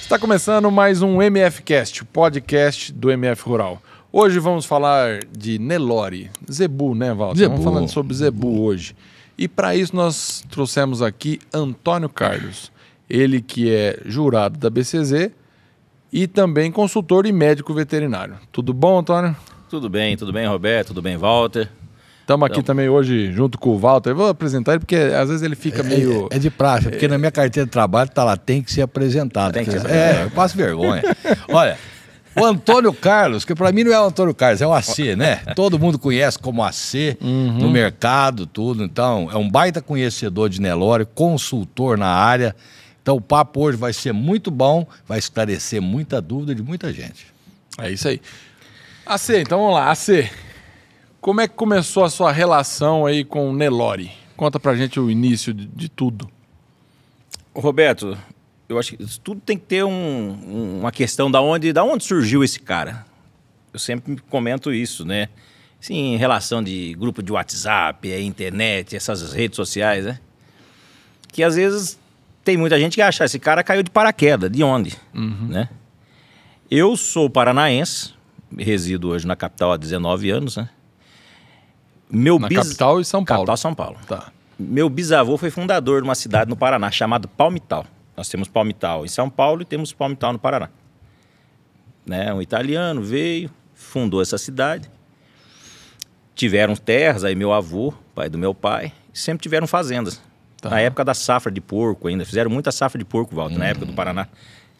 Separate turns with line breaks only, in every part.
Está começando mais um MFcast, o podcast do MF Rural. Hoje vamos falar de Nelore, Zebu, né, Walter? Zebu. Vamos falando sobre Zebu hoje. E para isso nós trouxemos aqui Antônio Carlos, ele que é jurado da BCZ e também consultor e médico veterinário. Tudo bom, Antônio?
Tudo bem, tudo bem, Roberto, tudo bem, Walter.
Estamos aqui também hoje junto com o Walter. Eu vou apresentar ele porque às vezes ele fica é, meio. É, é de praxe, porque é. na minha
carteira de trabalho tá lá, tem que ser apresentado. Tem que ser é, apresentado. É, eu passo vergonha. Olha, o Antônio Carlos, que para mim não é o Antônio Carlos, é o AC, né? Todo mundo conhece como AC uhum. no mercado, tudo. Então, é um baita conhecedor de Nelore, consultor na área. Então, o papo hoje vai ser muito bom, vai esclarecer muita dúvida de muita gente. É isso
aí. AC, então vamos lá, AC. Como é que começou a sua relação aí com o Nelore? Conta pra gente o início de, de tudo.
Roberto, eu acho que tudo tem que ter um, uma questão da onde, da onde surgiu esse cara. Eu sempre comento isso, né? Sim, em relação de grupo de WhatsApp, é internet, essas redes sociais, né? Que às vezes tem muita gente que acha ah, esse cara caiu de paraquedas, de onde, uhum. né? Eu sou paranaense, resido hoje na capital há 19 anos, né? Meu Na bis... capital e São Paulo. Capital São Paulo. Tá. Meu bisavô foi fundador de uma cidade no Paraná chamada Palmital. Nós temos Palmital em São Paulo e temos Palmital no Paraná. Né? Um italiano veio, fundou essa cidade. Tiveram terras, aí meu avô, pai do meu pai, sempre tiveram fazendas. Tá. Na época da safra de porco ainda, fizeram muita safra de porco, Walter, hum. na época do hum. Paraná.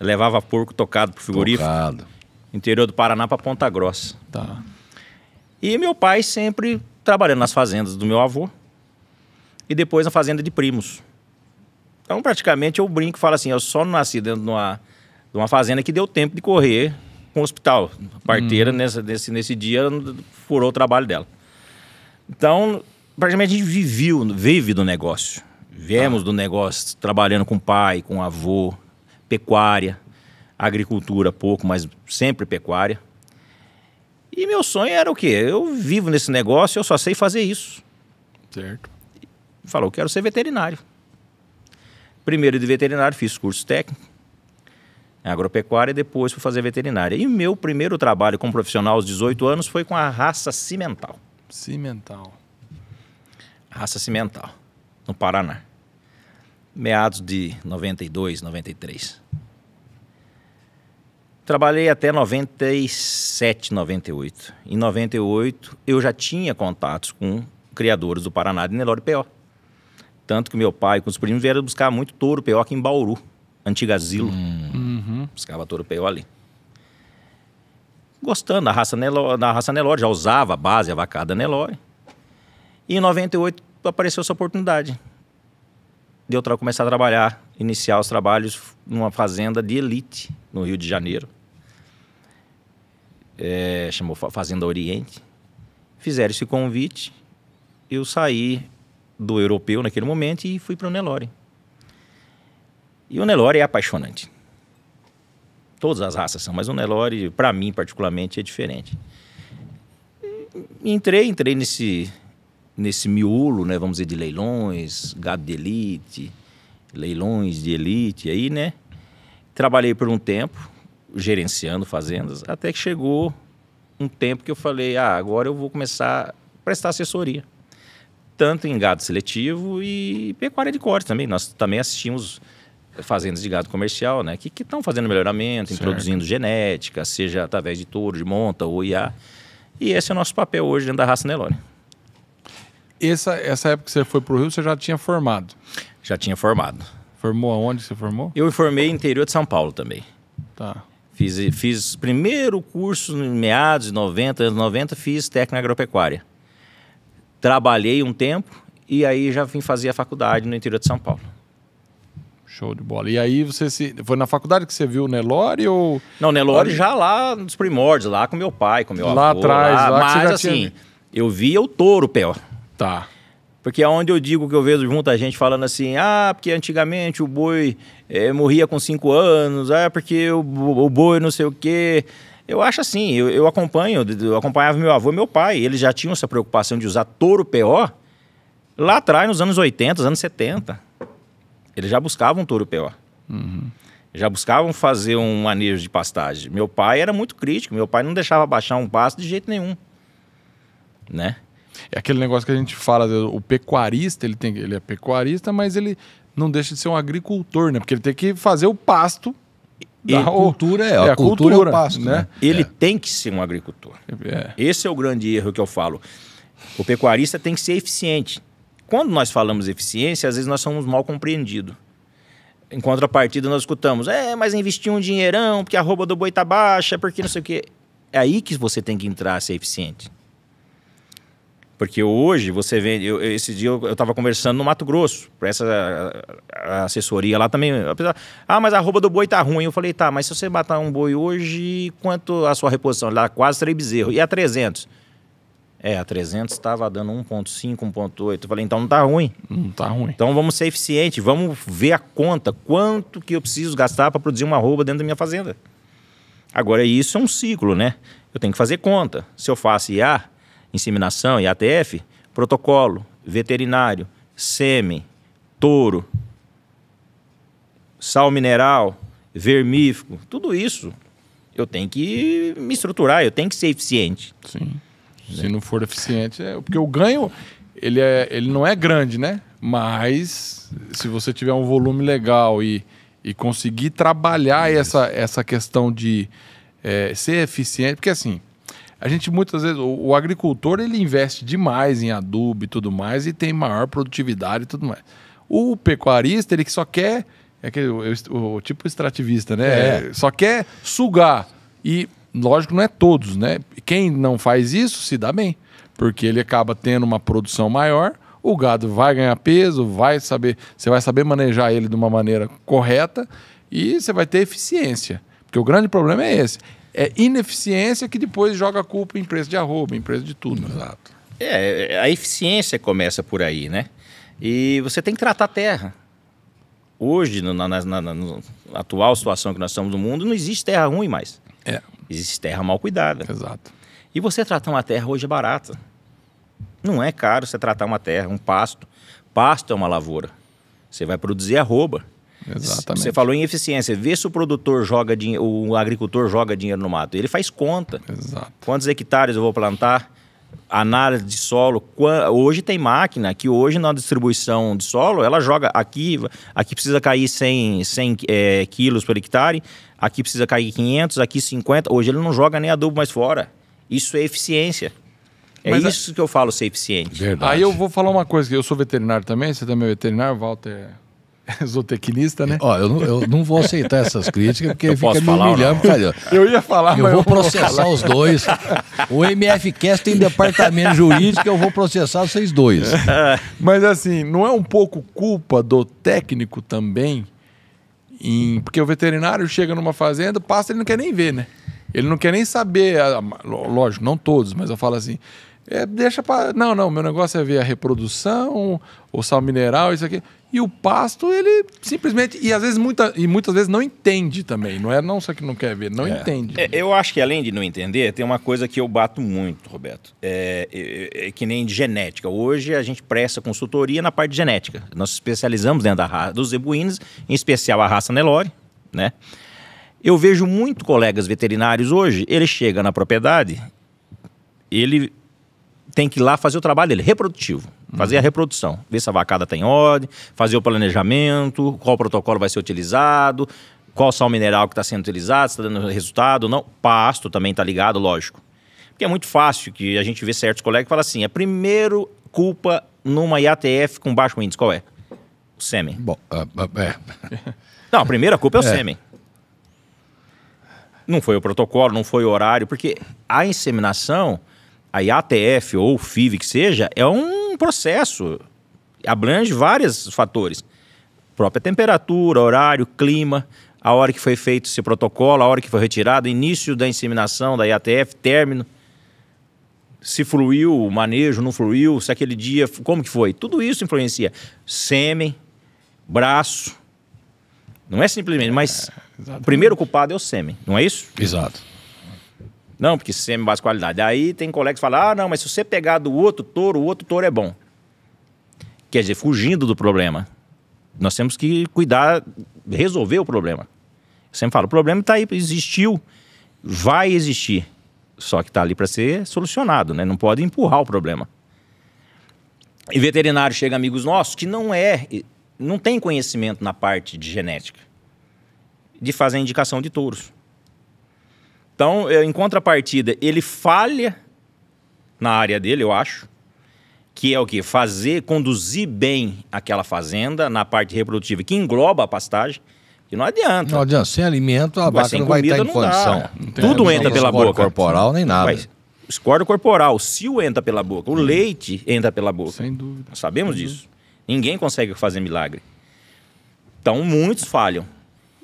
levava porco tocado para frigorífico. Tocado. Interior do Paraná para Ponta Grossa. Tá. E meu pai sempre trabalhando nas fazendas do meu avô e depois na fazenda de primos. Então, praticamente, eu brinco e falo assim: eu só nasci dentro de uma, de uma fazenda que deu tempo de correr com o hospital. A parteira, uhum. nessa, nesse, nesse dia, furou o trabalho dela. Então, praticamente, a gente vive do negócio. Viemos ah. do negócio trabalhando com pai, com avô, pecuária, agricultura pouco, mas sempre pecuária. E meu sonho era o quê? Eu vivo nesse negócio, eu só sei fazer isso. Certo. Falou, quero ser veterinário. Primeiro de veterinário, fiz curso técnico em agropecuária e depois fui fazer veterinária. E meu primeiro trabalho como profissional aos 18 anos foi com a raça cimental.
Cimental.
Raça cimental, no Paraná. Meados de 92, 93. Trabalhei até 97, 98. Em 98, eu já tinha contatos com criadores do Paraná de Nelore P.O. Tanto que meu pai com os primos vieram buscar muito touro P.O. aqui em Bauru, antigo asilo. Hum. Uhum. Buscava touro P.O. ali. Gostando da raça, Nelore, da raça Nelore, já usava a base, a vacada Nelore. E em 98 apareceu essa oportunidade de eu começar a trabalhar, iniciar os trabalhos numa fazenda de elite no Rio de Janeiro é, chamou Fazenda Oriente, fizeram esse convite. Eu saí do europeu naquele momento e fui para o Nelore. E o Nelore é apaixonante. Todas as raças são, mas o Nelore, para mim particularmente, é diferente. Entrei, entrei nesse, nesse miolo, né, vamos dizer, de leilões, gado de elite, leilões de elite aí, né? Trabalhei por um tempo, gerenciando fazendas, até que chegou um tempo que eu falei, ah, agora eu vou começar a prestar assessoria. Tanto em gado seletivo e pecuária de corte também. Nós também assistimos fazendas de gado comercial, né? Que estão fazendo melhoramento, certo. introduzindo genética, seja através de touro, de monta ou IA. E esse é o nosso papel hoje dentro da raça Nelore. Essa, essa época que você foi para o Rio, você já tinha formado? Já tinha
formado. Formou aonde você formou?
Eu formei interior de São Paulo também. Tá. Fiz, fiz primeiro curso em meados de 90, anos 90, fiz técnica agropecuária. Trabalhei um tempo e aí já vim fazer a faculdade no interior de São Paulo.
Show de bola. E aí você se... Foi na faculdade que você viu o Nelore ou... Não, Nelore já
lá nos primórdios, lá com meu pai, com meu lá avô. Atrás, lá atrás, lá. Mas assim, tinha... eu via o touro, Pel. Tá. Porque é onde eu digo que eu vejo muita gente falando assim, ah, porque antigamente o boi é, morria com cinco anos, ah, porque o, o boi não sei o quê. Eu acho assim, eu, eu acompanho, eu acompanhava meu avô e meu pai, eles já tinham essa preocupação de usar touro PO lá atrás, nos anos 80, anos 70. Eles já buscavam touro PO. Uhum. Já buscavam fazer um manejo de pastagem. Meu pai era muito crítico, meu pai não deixava baixar um pasto de jeito nenhum, né?
É aquele negócio que a gente fala, o pecuarista, ele, tem, ele é pecuarista, mas ele não deixa de ser um agricultor, né? Porque ele tem que fazer o pasto e a cultura é, a, é, a cultura, cultura, é o pasto, né? né?
Ele é. tem que ser um agricultor. É. Esse é o grande erro que eu falo. O pecuarista tem que ser eficiente. Quando nós falamos eficiência, às vezes nós somos mal compreendidos. Em contrapartida, nós escutamos, é, mas investiu um dinheirão, porque a rouba do boi tá baixa, porque não sei o quê. É aí que você tem que entrar a ser eficiente. Porque hoje você vende. Eu, esse dia eu estava conversando no Mato Grosso, para essa a, a assessoria lá também. ah, mas a roupa do boi tá ruim. Eu falei, tá, mas se você matar um boi hoje, quanto a sua reposição? Lá quase três bezerros. E a 300? É, a 300 estava dando 1,5, 1,8. Eu falei, então não tá ruim. Não tá ruim. Então vamos ser eficiente, vamos ver a conta, quanto que eu preciso gastar para produzir uma roupa dentro da minha fazenda. Agora, isso é um ciclo, né? Eu tenho que fazer conta. Se eu faço IA inseminação e ATF, protocolo, veterinário, sêmen, touro, sal mineral, vermífugo, tudo isso eu tenho que me estruturar, eu tenho que ser eficiente. Sim.
Né? Se não for eficiente, é porque o ganho ele, é, ele não é grande, né? Mas se você tiver um volume legal e, e conseguir trabalhar essa, essa questão de é, ser eficiente, porque assim, a gente muitas vezes, o, o, agricultor ele investe demais em adubo e tudo mais e tem maior produtividade e tudo mais. O pecuarista, ele que só quer, é aquele, o, o tipo extrativista, né? É. É, só quer sugar. E, lógico, não é todos, né? Quem não faz isso se dá bem, porque ele acaba tendo uma produção maior. O gado vai ganhar peso, vai saber, você vai saber manejar ele de uma maneira correta e você vai ter eficiência. Porque o grande problema é esse é ineficiência que depois joga a culpa em empresa de arroba, em empresa de tudo. Exato.
É, é a eficiência começa por aí, né? E você tem que tratar a terra. Hoje, na, na, na, na atual situação que nós estamos no mundo, não existe terra ruim mais. É. Existe terra mal cuidada. Exato. E você tratar uma terra hoje é barata. Não é caro você tratar uma terra, um pasto. Pasto é uma lavoura. Você vai produzir arroba. Exatamente. Você falou em eficiência. Vê se o produtor joga dinheiro, o agricultor joga dinheiro no mato. Ele faz conta. Exato. Quantos hectares eu vou plantar? Análise de solo. Hoje tem máquina que hoje na distribuição de solo ela joga aqui, aqui precisa cair 100, 100 é, quilos por hectare, aqui precisa cair 500, aqui 50. Hoje ele não joga nem adubo mais fora. Isso é eficiência. É Mas isso a... que eu falo ser eficiente. Verdade. Aí
eu vou falar uma coisa, que eu sou veterinário também, você também é veterinário, Walter zootecnista, né? Ó, eu, eu não vou aceitar essas críticas, porque eu fica me humilhando. Cara. Eu ia
falar, Eu vou processar vou os dois. O MFCast tem departamento jurídico, eu vou
processar vocês dois. Mas assim, não é um pouco culpa do técnico também? Em... Porque o veterinário chega numa fazenda, passa, ele não quer nem ver, né? Ele não quer nem saber, lógico, não todos, mas eu falo assim, é, deixa para. Não, não, meu negócio é ver a reprodução, o sal mineral, isso aqui. E o pasto, ele simplesmente. E às vezes muita, e muitas vezes não entende também. Não é não só que não quer ver, não é. entende.
É, eu acho que além de não entender, tem uma coisa que eu bato muito, Roberto. É, é, é, é que nem de genética. Hoje a gente presta consultoria na parte de genética. Nós especializamos dentro da raça dos zebuínos, em especial a raça Nelore, né? Eu vejo muito colegas veterinários hoje, ele chega na propriedade, ele tem que ir lá fazer o trabalho dele, reprodutivo. Fazer a reprodução, ver se a vacada tem tá ordem, fazer o planejamento, qual protocolo vai ser utilizado, qual sal mineral que está sendo utilizado, se está dando resultado ou não. Pasto também está ligado, lógico. Porque é muito fácil que a gente vê certos colegas que falam assim: a é primeira culpa numa IATF com baixo índice, qual é? O sêmen. Bom, uh, uh, é. Não, a primeira culpa é o é. sêmen. Não foi o protocolo, não foi o horário, porque a inseminação a IATF ou FIV que seja, é um processo, abrange vários fatores. Própria temperatura, horário, clima, a hora que foi feito esse protocolo, a hora que foi retirado, início da inseminação da IATF, término, se fluiu o manejo, não fluiu, se aquele dia, como que foi? Tudo isso influencia. Sêmen, braço, não é simplesmente, mas é, o primeiro culpado é o sêmen, não é isso? Exato. Não, porque sistema base qualidade. Aí tem colegas que falam, ah, não, mas se você pegar do outro touro, o outro touro é bom. Quer dizer, fugindo do problema. Nós temos que cuidar, resolver o problema. Eu sempre falo, o problema está aí, existiu, vai existir. Só que está ali para ser solucionado, né? Não pode empurrar o problema. E veterinário chega amigos nossos que não é, não tem conhecimento na parte de genética, de fazer indicação de touros. Então, eh, em contrapartida, ele falha na área dele, eu acho, que é o que? Fazer, conduzir bem aquela fazenda na parte reprodutiva, que engloba a pastagem, Que não
adianta. Não adianta. Sem alimento, a vaca não vai estar em condição. Tudo entra pela boca. corporal, nem nada. Mas,
escordo corporal, o cio entra pela boca, o leite entra pela boca. Sem dúvida. sabemos Sem disso. Dúvida. Ninguém consegue fazer milagre. Então, muitos falham.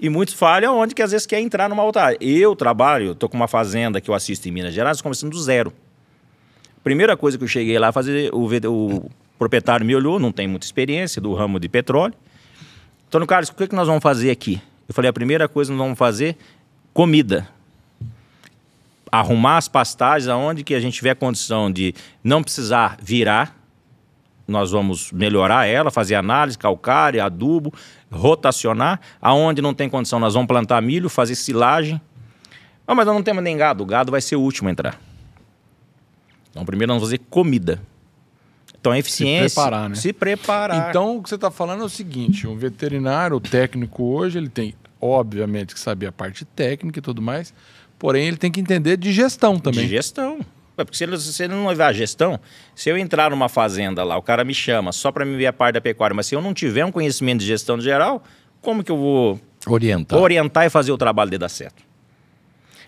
E muitos falham onde que às vezes quer entrar numa outra área. Eu trabalho, estou com uma fazenda que eu assisto em Minas Gerais, começando do zero. Primeira coisa que eu cheguei lá fazer, o, o proprietário me olhou, não tem muita experiência do ramo de petróleo. Então, Carlos, o que, é que nós vamos fazer aqui? Eu falei, a primeira coisa que nós vamos fazer, comida. Arrumar as pastagens aonde que a gente tiver condição de não precisar virar, nós vamos melhorar ela, fazer análise, calcária, adubo, rotacionar. Aonde não tem condição, nós vamos plantar milho, fazer silagem. Ah, mas nós não temos nem gado, o gado vai ser o último a entrar. Então, primeiro nós vamos fazer comida. Então, a eficiência. Se preparar, né? Se preparar. Então,
o que você está falando é o seguinte: um veterinário, o técnico hoje, ele tem, obviamente, que saber a parte técnica e tudo mais,
porém, ele tem que entender de gestão também. De gestão época, porque se ele, se não levar a gestão, se eu entrar numa fazenda lá, o cara me chama só para me ver a parte da pecuária, mas se eu não tiver um conhecimento de gestão geral, como que eu vou orientar, orientar e fazer o trabalho dele dar certo?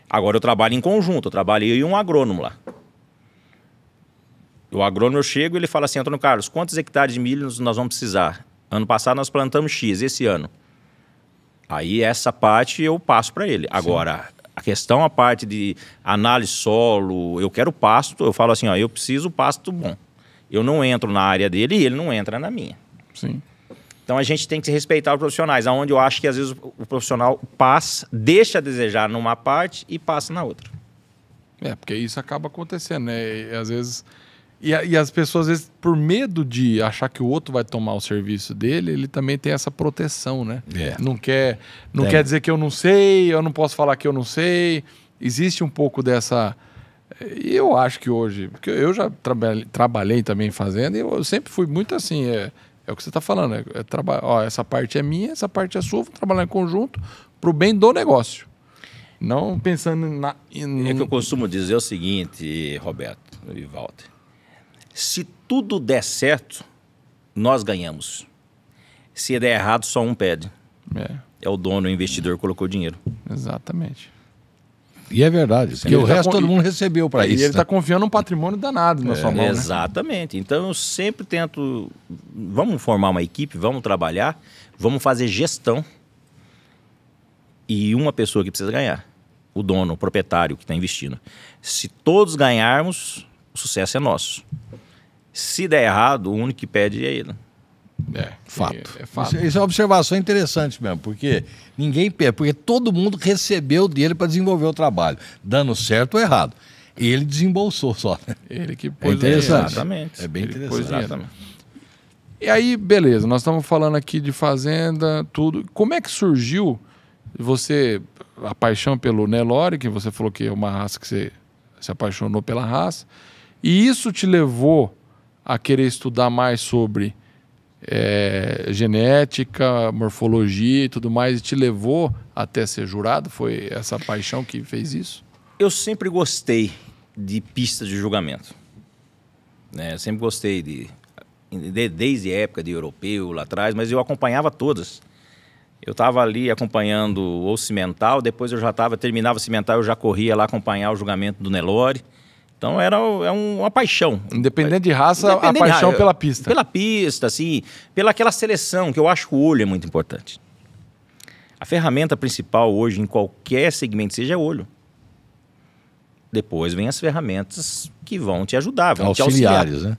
Agora eu trabalho em conjunto, eu trabalho eu e um agrônomo lá. O agrônomo eu chego e ele fala assim, Antônio Carlos, quantos hectares de milho nós vamos precisar? Ano passado nós plantamos X, esse ano. Aí essa parte eu passo para ele. Agora, Sim. A questão, a parte de análise solo, eu quero pasto, eu falo assim, ó, eu preciso pasto bom. Eu não entro na área dele e ele não entra na minha. Sim. Então a gente tem que respeitar os profissionais, aonde eu acho que às vezes o profissional passa, deixa a desejar numa parte e passa na outra. É, porque isso acaba acontecendo, né? E, às vezes e, e, as
pessoas, às vezes, por medo de achar que o outro vai tomar o serviço dele, ele também tem essa proteção, né? É. Não, quer, não quer dizer que eu não sei, eu não posso falar que eu não sei. Existe um pouco dessa. Eh, e eu acho que hoje, porque eu já trabalhei, trabalhei também fazendo, e eu sempre fui muito assim. É, é o que você está falando. É, é traba... Ó, essa parte é minha, essa parte é sua, vou trabalhar em conjunto para o bem do negócio. Não pensando
na. Em... É que eu costumo dizer o seguinte, Roberto e Walter se tudo der certo, nós ganhamos. Se der errado, só um pede. É, é o dono, o investidor colocou dinheiro. Exatamente.
E é verdade,
porque o tá resto com... todo mundo recebeu para isso. É, e ele está né?
confiando um patrimônio danado na é, sua mão. Né?
Exatamente. Né? Então eu sempre tento. Vamos formar uma equipe, vamos trabalhar, vamos fazer gestão. E uma pessoa que precisa ganhar. O dono, o proprietário que está investindo. Se todos ganharmos, o sucesso é nosso. Se der errado, o único que pede é ele. É, é, fato. É, é fato. Isso, isso, é uma observação
interessante mesmo, porque ninguém perde, porque todo mundo recebeu dele para desenvolver o trabalho, dando certo ou errado. Ele desembolsou só. Ele que é pôs é interessante. Exatamente. É bem ele interessante. E aí, beleza, nós estamos falando
aqui de fazenda, tudo. Como é que surgiu você, a paixão pelo Nelore, que você falou que é uma raça que você se apaixonou pela raça, e isso te levou a querer estudar mais sobre é, genética, morfologia e tudo mais, e te levou até ser jurado? Foi essa paixão que fez isso?
Eu sempre gostei de pistas de julgamento. Né? Eu sempre gostei de, de, desde a época de europeu lá atrás, mas eu acompanhava todas. Eu estava ali acompanhando o cimental, depois eu já estava, terminava o cimental, eu já corria lá acompanhar o julgamento do Nelore. Então era é uma paixão. Independente de raça, Independente a paixão pela pista. Pela pista, assim, pela aquela seleção, que eu acho que o olho é muito importante. A ferramenta principal hoje em qualquer segmento seja olho. Depois vem as ferramentas que vão te ajudar, vão Auxiliares, te auxiliar. né?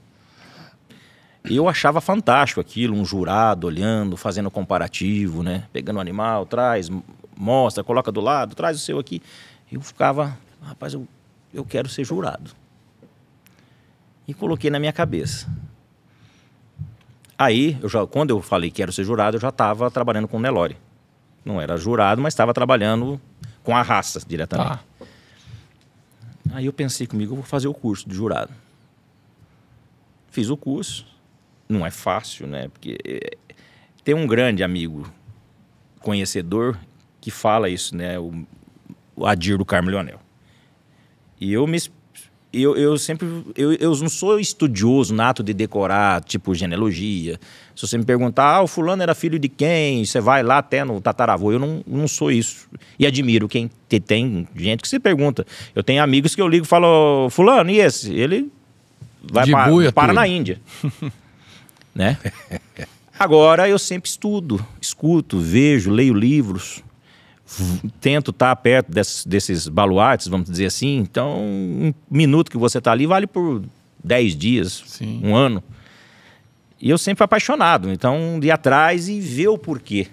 eu achava fantástico aquilo, um jurado olhando, fazendo comparativo, né? Pegando o um animal, traz, mostra, coloca do lado, traz o seu aqui. Eu ficava, rapaz, eu eu quero ser jurado. E coloquei na minha cabeça. Aí, eu já, quando eu falei que quero ser jurado, eu já estava trabalhando com o Nelore. Não era jurado, mas estava trabalhando com a raça diretamente. Tá. Aí eu pensei comigo, eu vou fazer o curso de jurado. Fiz o curso. Não é fácil, né? Porque eh, tem um grande amigo conhecedor que fala isso, né? O, o Adir do Carmo Leonel. E eu me eu, eu sempre. Eu, eu não sou estudioso nato de decorar, tipo, genealogia. Se você me perguntar, ah, o fulano era filho de quem? Você vai lá até no tataravô. Eu não, não sou isso. E admiro quem te, tem gente que se pergunta. Eu tenho amigos que eu ligo e falo, fulano, e esse? Ele vai pa, para tudo. na Índia. né? Agora eu sempre estudo, escuto, vejo, leio livros tento estar tá perto desses, desses baluartes, vamos dizer assim. Então, um minuto que você está ali vale por 10 dias, Sim. um ano. E eu sempre apaixonado. Então, de atrás e ver o porquê.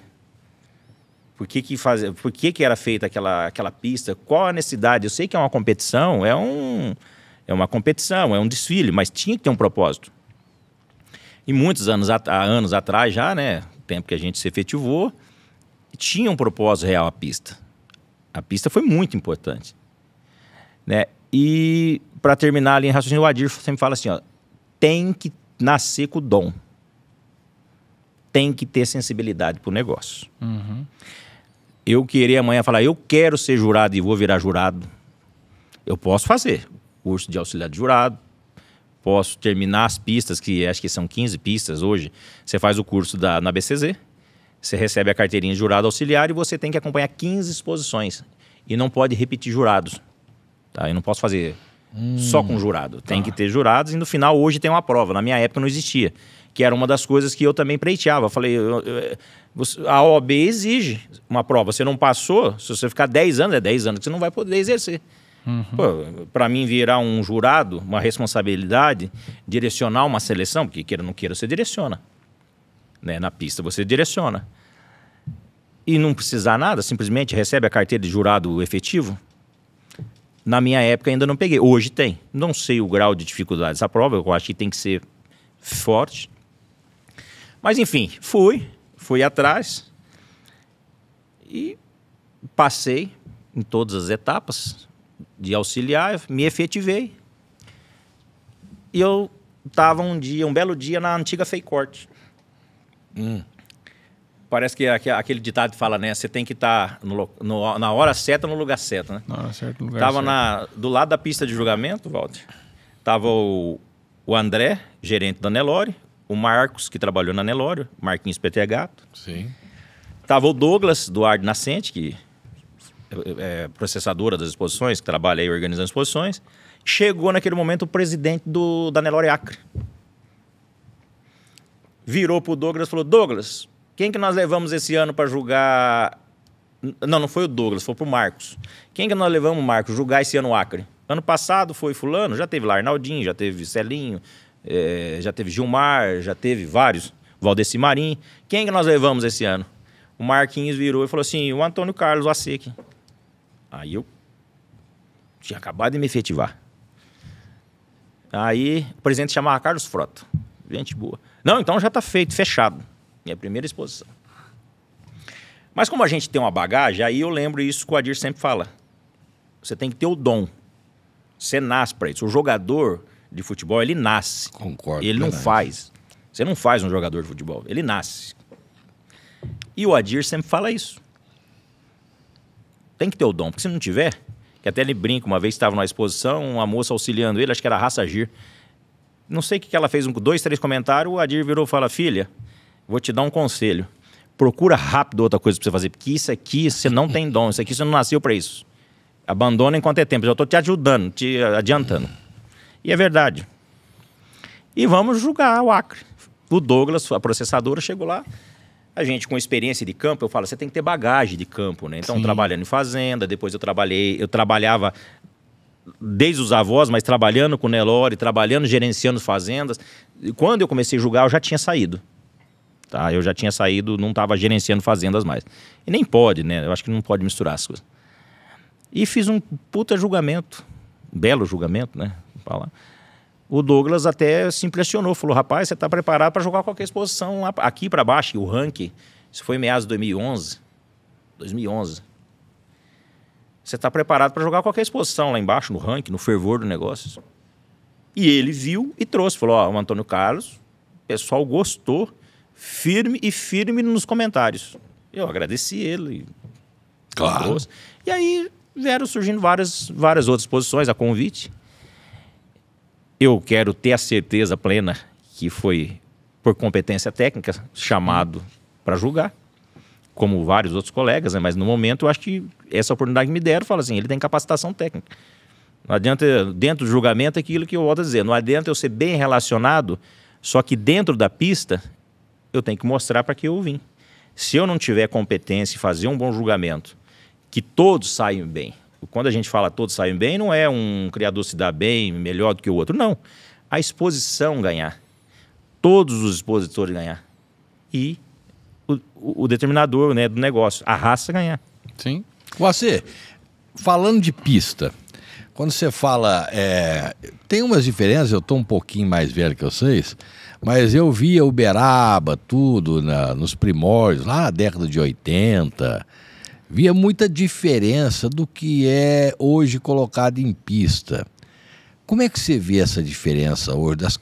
Por que, que, faz... Por que, que era feita aquela, aquela pista? Qual a necessidade? Eu sei que é uma competição, é, um... é uma competição, é um desfile, mas tinha que ter um propósito. E muitos anos, anos atrás já, né? Tempo que a gente se efetivou, tinha um propósito real a pista. A pista foi muito importante. Né? E para terminar ali em raciocínio, o Adir sempre fala assim, ó, tem que nascer com o dom. Tem que ter sensibilidade para o negócio. Uhum. Eu queria amanhã falar, eu quero ser jurado e vou virar jurado. Eu posso fazer curso de auxiliar de jurado, posso terminar as pistas, que acho que são 15 pistas hoje. Você faz o curso da, na BCZ, você recebe a carteirinha de jurado auxiliar e você tem que acompanhar 15 exposições. E não pode repetir jurados. Tá? Eu não posso fazer hum, só com hum, jurado. Tem tá. que ter jurados e no final hoje tem uma prova. Na minha época não existia. Que era uma das coisas que eu também preiteava. Falei, eu, eu, é, você, a OAB exige uma prova. Você não passou, se você ficar 10 anos, é 10 anos que você não vai poder exercer. Uhum. Para mim, virar um jurado, uma responsabilidade, direcionar uma seleção, porque queira ou não queira, você direciona. Né? Na pista, você direciona e não precisar nada, simplesmente recebe a carteira de jurado efetivo? Na minha época ainda não peguei. Hoje tem. Não sei o grau de dificuldade dessa prova, eu acho que tem que ser forte. Mas enfim, fui, fui atrás e passei em todas as etapas de auxiliar, me efetivei. E eu estava um dia, um belo dia, na antiga Corte. Hum. Parece que aquele ditado fala, né? Você tem que estar tá na hora certa, no lugar certo, né? Na hora certa, lugar Tava certo. Na, do lado da pista de julgamento, Walter, tava o, o André, gerente da Nelore, o Marcos, que trabalhou na Nelório, Marquinhos Petegato. Sim. Tava o Douglas, do Ar Nascente, que é, é processadora das exposições, que trabalha aí organizando exposições. Chegou naquele momento o presidente do, da Nelore Acre. Virou pro Douglas e falou: Douglas, quem que nós levamos esse ano para julgar? Não, não foi o Douglas, foi para o Marcos. Quem que nós levamos, Marcos, julgar esse ano o Acre? Ano passado foi fulano, já teve lá Arnaldinho, já teve Celinho, é, já teve Gilmar, já teve vários, Valdeci Marim. Quem que nós levamos esse ano? O Marquinhos virou e falou assim, o Antônio Carlos, o ASEC. Aí eu tinha acabado de me efetivar. Aí o presidente chamava Carlos Frota. Gente boa. Não, então já está feito, fechado. Minha primeira exposição. Mas como a gente tem uma bagagem, aí eu lembro isso que o Adir sempre fala. Você tem que ter o dom. Você nasce para isso. O jogador de futebol, ele nasce. Concordo. Ele não verdade. faz. Você não faz um jogador de futebol. Ele nasce. E o Adir sempre fala isso. Tem que ter o dom. Porque se não tiver, que até ele brinca, uma vez estava numa exposição, uma moça auxiliando ele, acho que era a Raça Agir. Não sei o que ela fez, um, dois, três comentários, o Adir virou e fala, filha, vou te dar um conselho. Procura rápido outra coisa para você fazer, porque isso aqui você não tem dom, isso aqui você não nasceu para isso. Abandona enquanto é tempo. Eu estou te ajudando, te adiantando. E é verdade. E vamos julgar o Acre. O Douglas, a processadora, chegou lá. A gente com experiência de campo, eu falo, você tem que ter bagagem de campo, né? Então, Sim. trabalhando em fazenda, depois eu trabalhei, eu trabalhava desde os avós, mas trabalhando com Nelore, trabalhando, gerenciando fazendas. E quando eu comecei a julgar, eu já tinha saído tá? Eu já tinha saído, não estava gerenciando fazendas mais. E nem pode, né? Eu acho que não pode misturar as coisas. E fiz um puta julgamento, um belo julgamento, né? Falar. O Douglas até se impressionou, falou: rapaz, você está preparado para jogar qualquer exposição aqui para baixo, o ranking. Isso foi em meados de 2011. 2011. Você está preparado para jogar qualquer exposição lá embaixo, no ranking, no fervor do negócio. E ele viu e trouxe. Falou: Ó, oh, o Antônio Carlos, o pessoal gostou firme e firme nos comentários. Eu agradeci ele. Claro. E aí vieram surgindo várias, várias outras posições a convite. Eu quero ter a certeza plena que foi por competência técnica chamado para julgar, como vários outros colegas, né? mas no momento eu acho que essa oportunidade que me deram, fala assim, ele tem capacitação técnica. Não adianta, dentro do julgamento, é aquilo que eu volto a dizer, não adianta eu ser bem relacionado, só que dentro da pista eu tenho que mostrar para que eu vim. Se eu não tiver competência e fazer um bom julgamento, que todos saiam bem. Quando a gente fala todos saem bem, não é um criador se dá bem, melhor do que o outro, não. A exposição ganhar. Todos os expositores ganhar. E o, o determinador né, do negócio, a raça ganhar. Sim. Você, falando de pista,
quando você fala. É, tem umas diferenças, eu estou um pouquinho mais velho que vocês. Mas eu via Uberaba, tudo, na, nos primórdios, lá na década de 80. Via muita diferença do que é hoje colocado em pista. Como é que você vê essa diferença hoje das,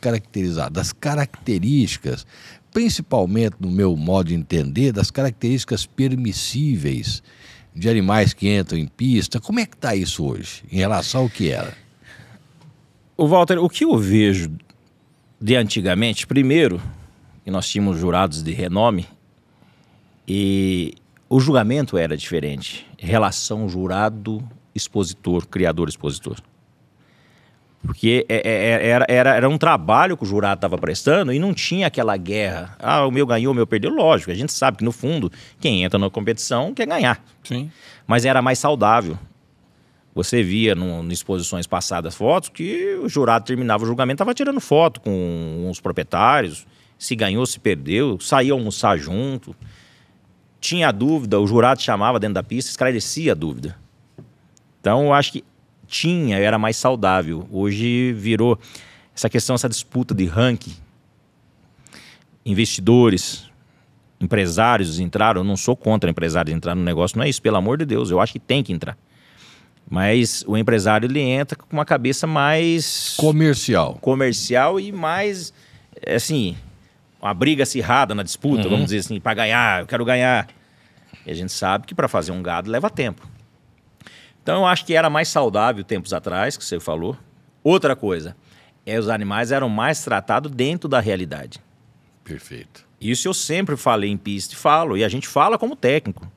das características, principalmente no meu modo de entender, das características permissíveis de animais que entram em pista? Como é que está isso hoje em relação ao que era?
O Walter, o que eu vejo de antigamente, primeiro, nós tínhamos jurados de renome e o julgamento era diferente. Relação jurado-expositor, criador-expositor. Porque é, é, é, era, era, era um trabalho que o jurado estava prestando e não tinha aquela guerra. Ah, o meu ganhou, o meu perdeu. Lógico, a gente sabe que no fundo, quem entra na competição quer ganhar. Sim. Mas era mais saudável. Você via em exposições passadas fotos que o jurado terminava o julgamento, estava tirando foto com os proprietários, se ganhou, se perdeu, saía almoçar junto. Tinha dúvida, o jurado chamava dentro da pista, esclarecia a dúvida. Então, eu acho que tinha, era mais saudável. Hoje virou essa questão, essa disputa de ranking. Investidores, empresários entraram. Eu não sou contra empresários entrar no negócio, não é isso, pelo amor de Deus. Eu acho que tem que entrar. Mas o empresário ele entra com uma cabeça mais comercial, comercial e mais é, assim uma briga acirrada na disputa, uhum. vamos dizer assim, para ganhar, eu quero ganhar. E a gente sabe que para fazer um gado leva tempo. Então eu acho que era mais saudável tempos atrás, que você falou. Outra coisa, é os animais eram mais tratados dentro da realidade. Perfeito. Isso eu sempre falei em pista e falo, e a gente fala como técnico.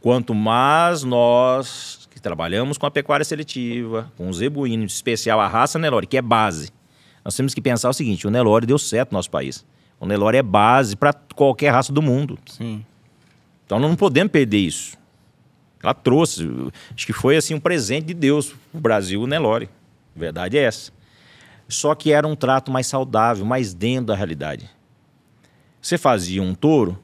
Quanto mais nós Trabalhamos com a pecuária seletiva, com o zebuíno, em especial a raça Nelore, que é base. Nós temos que pensar o seguinte: o Nelore deu certo no nosso país. O Nelore é base para qualquer raça do mundo. Sim. Então nós não podemos perder isso. Ela trouxe, acho que foi assim um presente de Deus para o Brasil, o Nelore. A verdade é essa. Só que era um trato mais saudável, mais dentro da realidade. Você fazia um touro,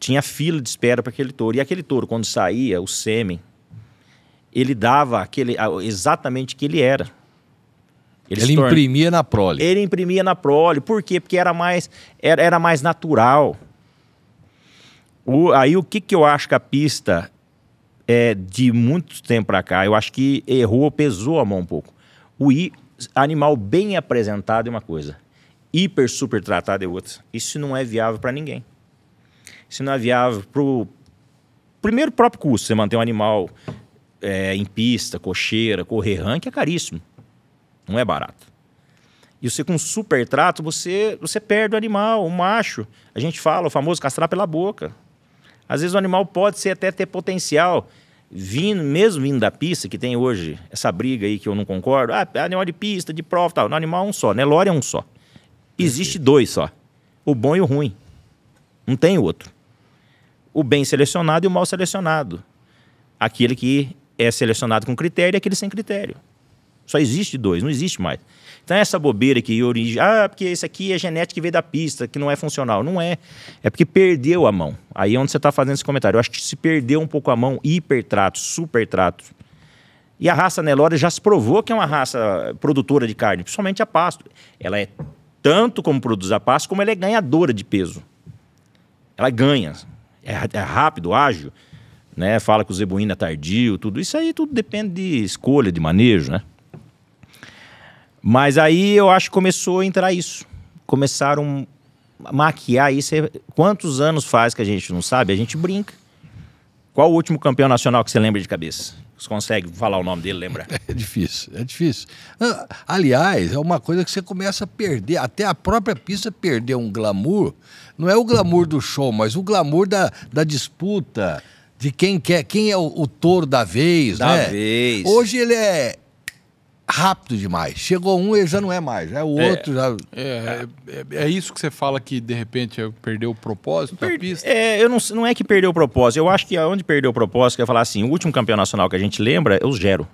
tinha fila de espera para aquele touro. E aquele touro, quando saía, o sêmen ele dava aquele, exatamente o que ele era. Ele, ele torna... imprimia na prole. Ele imprimia na prole. Por quê? Porque era mais, era, era mais natural. O, aí o que, que eu acho que a pista é, de muito tempo para cá, eu acho que errou, pesou a mão um pouco. O I, animal bem apresentado é uma coisa, hiper super tratado é outra. Isso não é viável para ninguém. Isso não é viável para o primeiro próprio custo, você manter um animal é, em pista, cocheira, correr rank é caríssimo. Não é barato. E você com super trato, você, você perde o animal, o macho. A gente fala, o famoso castrar pela boca. Às vezes o animal pode ser até ter potencial. Vindo, mesmo vindo da pista, que tem hoje essa briga aí que eu não concordo. Ah, é animal de pista, de prova tal. No animal é um só, Nelore né? é um só. Existe dois só. O bom e o ruim. Não tem outro. O bem selecionado e o mal selecionado. Aquele que é selecionado com critério e aquele sem critério. Só existe dois, não existe mais. Então, essa bobeira que origem. Ah, porque esse aqui é genético que veio da pista, que não é funcional. Não é. É porque perdeu a mão. Aí é onde você está fazendo esse comentário. Eu acho que se perdeu um pouco a mão, hipertrato, supertrato. E a raça Nelore já se provou que é uma raça produtora de carne, principalmente a pasto. Ela é tanto como produz a pasto, como ela é ganhadora de peso. Ela ganha. é, é rápido, ágil né? Fala que o zebuína é tardio, tudo isso aí tudo depende de escolha, de manejo, né? Mas aí eu acho que começou a entrar isso. Começaram a maquiar isso. É, quantos anos faz que a gente não sabe? A gente brinca. Qual o último campeão nacional que você lembra de cabeça? Você consegue falar o nome dele, lembrar? É difícil, é difícil. Ah, aliás, é uma coisa que você começa a perder, até
a própria pista perdeu um glamour. Não é o glamour do show, mas o glamour da, da disputa, de quem quer, quem é o, o touro da vez, da né? Da vez. Hoje ele é rápido demais. Chegou um, ele já não é mais. É o é, outro já. É,
é, é, é, isso que você fala que de repente é, perdeu o propósito
per... pista? É, eu não, não é que perdeu o propósito. Eu acho que onde perdeu o propósito, que eu falar assim, o último campeão nacional que a gente lembra é o Gero.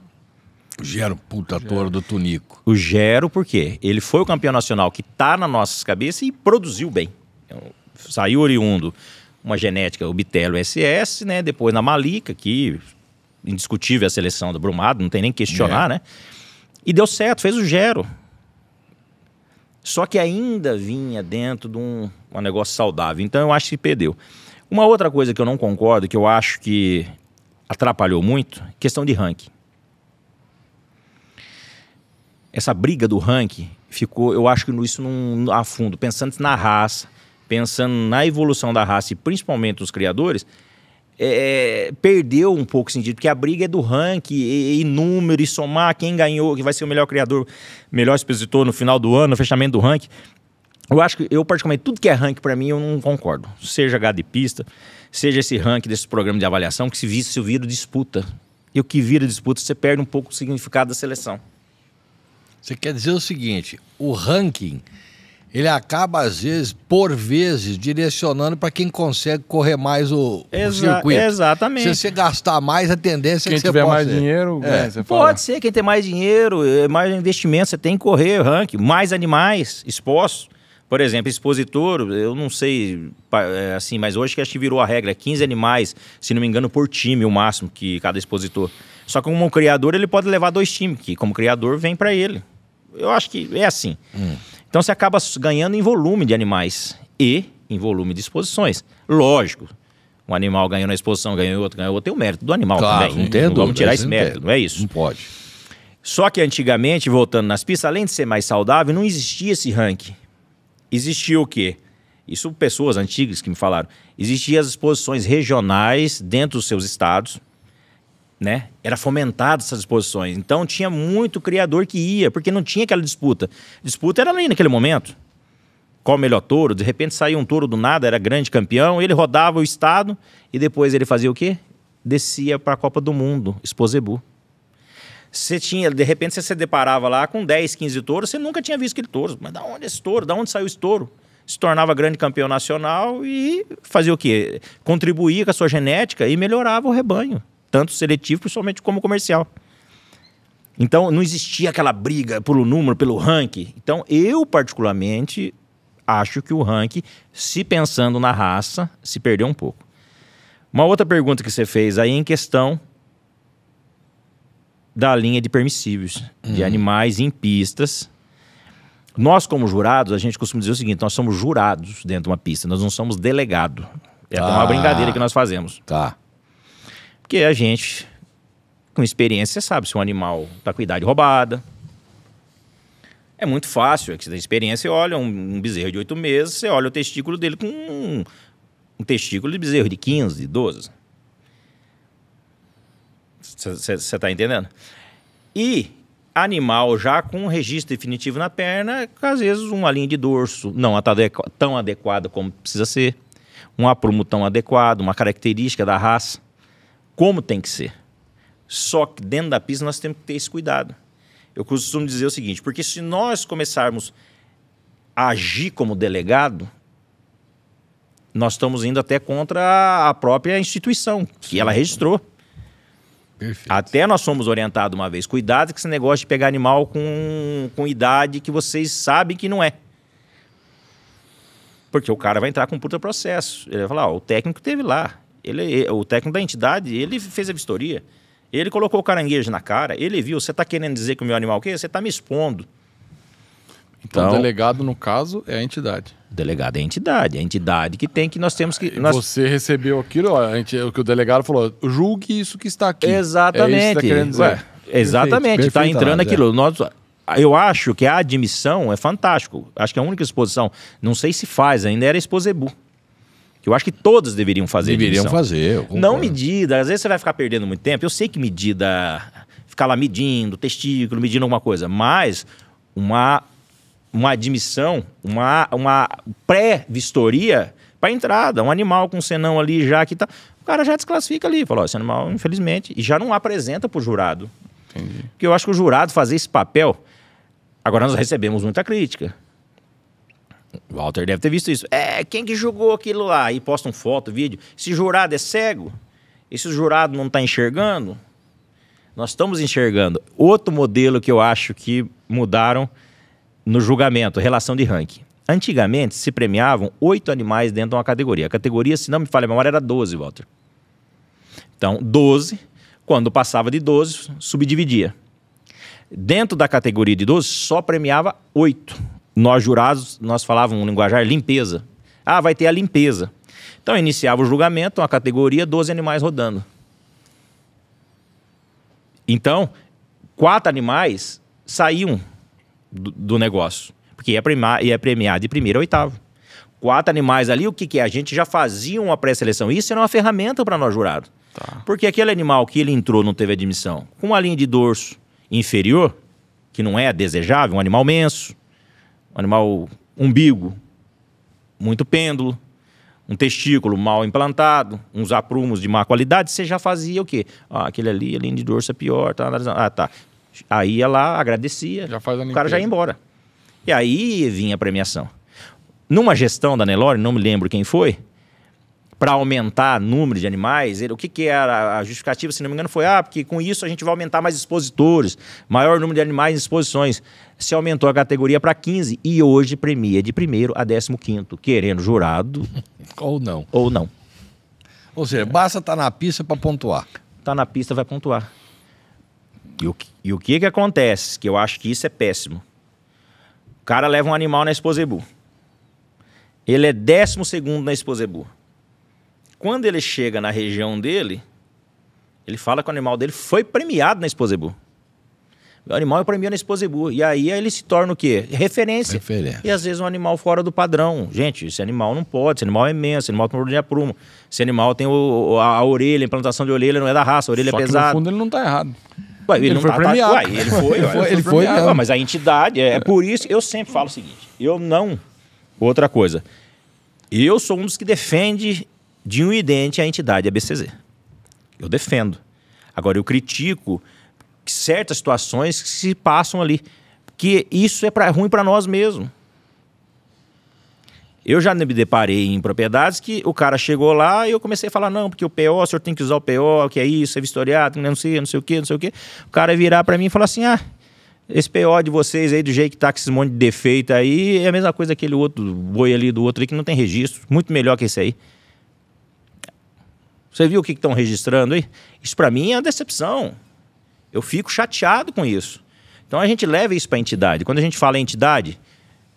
O Gero, puta touro do Tunico.
O Gero, por quê? Ele foi o campeão nacional que tá nas nossas cabeças e produziu bem. Então, saiu oriundo uma genética, o Bitelo SS, né? Depois na Malika, que indiscutível a seleção do Brumado, não tem nem questionar, é. né? E deu certo, fez o Gero. Só que ainda vinha dentro de um, um negócio saudável. Então eu acho que perdeu. Uma outra coisa que eu não concordo, que eu acho que atrapalhou muito, questão de ranking. Essa briga do ranking ficou, eu acho que isso não, a fundo, pensando na raça, pensando na evolução da raça e principalmente dos criadores, é, perdeu um pouco o sentido, porque a briga é do ranking, e, e número, e somar quem ganhou, que vai ser o melhor criador, melhor expositor no final do ano, no fechamento do ranking. Eu acho que, eu particularmente, tudo que é ranking para mim, eu não concordo. Seja H de pista, seja esse ranking desse programa de avaliação, que se visse se vira disputa. E o que vira disputa, você perde um pouco o significado da seleção. Você quer dizer o seguinte, o ranking
ele acaba, às vezes, por vezes, direcionando para quem consegue correr mais o, Exa o circuito. Exatamente. Se você gastar mais, a tendência é quem é que você tiver mais ser. dinheiro, é. pode
ser. Quem tem mais dinheiro, é, mais investimento, você tem que correr ranking. Mais animais expostos. Por exemplo, expositor, eu não sei é, assim, mas hoje que acho que virou a regra, 15 animais, se não me engano, por time o máximo que cada expositor. Só que como um criador, ele pode levar dois times, que como criador vem para ele. Eu acho que é assim. Hum. Então você acaba ganhando em volume de animais e em volume de exposições. Lógico, um animal ganhou na exposição, ganhou outro, ganhou outro, tem o mérito do animal claro, também. Não, tem não vamos tirar esse mérito, não é isso? Não pode. Só que antigamente, voltando nas pistas, além de ser mais saudável, não existia esse ranking. Existia o quê? Isso pessoas antigas que me falaram. Existiam as exposições regionais dentro dos seus estados, né? Era fomentado essas exposições. Então tinha muito criador que ia, porque não tinha aquela disputa. Disputa era ali naquele momento. Qual o melhor touro? De repente saía um touro do nada, era grande campeão, ele rodava o estado e depois ele fazia o quê? Descia para a Copa do Mundo, Exposebu. Você tinha, de repente você se deparava lá com 10, 15 touros, você nunca tinha visto aquele touro. Mas da onde é esse touro? Da onde saiu esse touro? se tornava grande campeão nacional e fazia o quê? Contribuía com a sua genética e melhorava o rebanho tanto seletivo, principalmente como comercial. Então, não existia aquela briga pelo número, pelo ranking. Então, eu, particularmente, acho que o ranking, se pensando na raça, se perdeu um pouco. Uma outra pergunta que você fez aí em questão da linha de permissíveis, de uhum. animais em pistas. Nós, como jurados, a gente costuma dizer o seguinte: nós somos jurados dentro de uma pista, nós não somos delegado. É ah, uma brincadeira que nós fazemos. Tá. Porque a gente, com experiência, sabe se um animal está com idade roubada. É muito fácil, é que você tem experiência, você olha um, um bezerro de oito meses, você olha o testículo dele com um, um testículo de bezerro de 15, 12. Você está entendendo? E animal já com um registro definitivo na perna, às vezes uma linha de dorso não tão adequada como precisa ser, um aprumo tão adequado, uma característica da raça como tem que ser. Só que dentro da pista nós temos que ter esse cuidado. Eu costumo dizer o seguinte, porque se nós começarmos a agir como delegado, nós estamos indo até contra a própria instituição que ela registrou. Perfeito. Até nós somos orientados uma vez, cuidado com esse negócio de pegar animal com, com idade que vocês sabem que não é. Porque o cara vai entrar com um puta processo. Ele vai falar, ó, o técnico teve lá, ele, o técnico da entidade, ele fez a vistoria. Ele colocou o caranguejo na cara, ele viu, você está querendo dizer que o meu animal o quê? Você está me expondo. Então, então, o delegado, no caso, é a entidade. O delegado é a entidade, é a entidade que tem que nós temos que. Nós... Você
recebeu aquilo,
o que o delegado falou, julgue isso que está aqui. Exatamente. É isso que tá querendo dizer. Ué, exatamente, está entrando aquilo. É. Nós, eu acho que a admissão é fantástico. Acho que é a única exposição, não sei se faz, ainda era Exposebu que eu acho que todas deveriam fazer. Deveriam fazer. Não medida. Às vezes você vai ficar perdendo muito tempo. Eu sei que medida, ficar lá medindo, testículo, medindo alguma coisa, mas uma, uma admissão, uma, uma pré-vistoria para entrada, um animal com senão ali já que tá. O cara já desclassifica ali, falou, esse animal, infelizmente, e já não apresenta para o jurado. Entendi. Porque eu acho que o jurado fazer esse papel. Agora nós recebemos muita crítica. Walter deve ter visto isso. É, quem que julgou aquilo lá? E posta um foto, vídeo. Esse jurado é cego? Esse jurado não está enxergando? Nós estamos enxergando. Outro modelo que eu acho que mudaram no julgamento, relação de ranking. Antigamente se premiavam oito animais dentro de uma categoria. A categoria, se não me falha a memória, era 12, Walter. Então, 12, quando passava de 12, subdividia. Dentro da categoria de 12, só premiava oito nós jurados, nós falávamos um linguajar limpeza. Ah, vai ter a limpeza. Então iniciava o julgamento, uma categoria, 12 animais rodando. Então, quatro animais saíam do, do negócio, porque ia premiar, ia premiar de primeiro a oitavo. Quatro animais ali, o que, que é? A gente já fazia uma pré-seleção. Isso era uma ferramenta para nós jurados. Tá. Porque aquele animal que ele entrou não teve admissão com uma linha de dorso inferior, que não é desejável, um animal menso, um animal umbigo, muito pêndulo, um testículo mal implantado, uns aprumos de má qualidade, você já fazia o quê? Ah, aquele ali, a linha de dorso é pior, tá analisando. Ah, tá. Aí ia lá, agradecia, já faz a o cara já ia embora. E aí vinha a premiação. Numa gestão da Nelore, não me lembro quem foi, para aumentar o número de animais, ele, o que, que era a justificativa, se não me engano, foi ah, porque com isso a gente vai aumentar mais expositores, maior número de animais em exposições. Se aumentou a categoria para 15 e hoje premia de primeiro a 15 querendo jurado. ou não. Ou não. Ou seja, basta estar tá na pista para pontuar. Está na pista, vai pontuar. E o, que, e o que que acontece? Que eu acho que isso é péssimo. O cara leva um animal na Exposebu. Ele é décimo segundo na Exposebu. Quando ele chega na região dele, ele fala que o animal dele foi premiado na Exposebu. O animal é premiado na Exposebu. E aí ele se torna o quê? Referência. Referência. E às vezes um animal fora do padrão. Gente, esse animal não pode, esse animal é imenso, esse animal tem problema de prumo. Esse animal tem o, a, a, orelha, a implantação de orelha, não é da raça, a orelha é Só é pesada. no fundo
ele não está errado.
Ué, ele, ele, não foi tá, tá- premiado. Tá, ué, ele foi, ele foi, ele foi ué, mas a entidade, é, é por isso, eu sempre falo o seguinte, eu não... Outra coisa, eu sou um dos que defende de um idente à entidade ABCZ. Eu defendo. Agora, eu critico certas situações que se passam ali, que isso é pra, ruim para nós mesmos. Eu já me deparei em propriedades que o cara chegou lá e eu comecei a falar, não, porque o PO, o senhor tem que usar o PO, que é isso, é vistoriado, não sei, não sei o quê, não sei o quê. O cara virar para mim e falar assim, ah, esse PO de vocês aí, do jeito que tá com esse monte de defeito aí, é a mesma coisa que aquele outro boi ali do outro aí que não tem registro, muito melhor que esse aí. Você viu o que estão registrando aí? Isso para mim é uma decepção. Eu fico chateado com isso. Então a gente leva isso para a entidade. Quando a gente fala em entidade,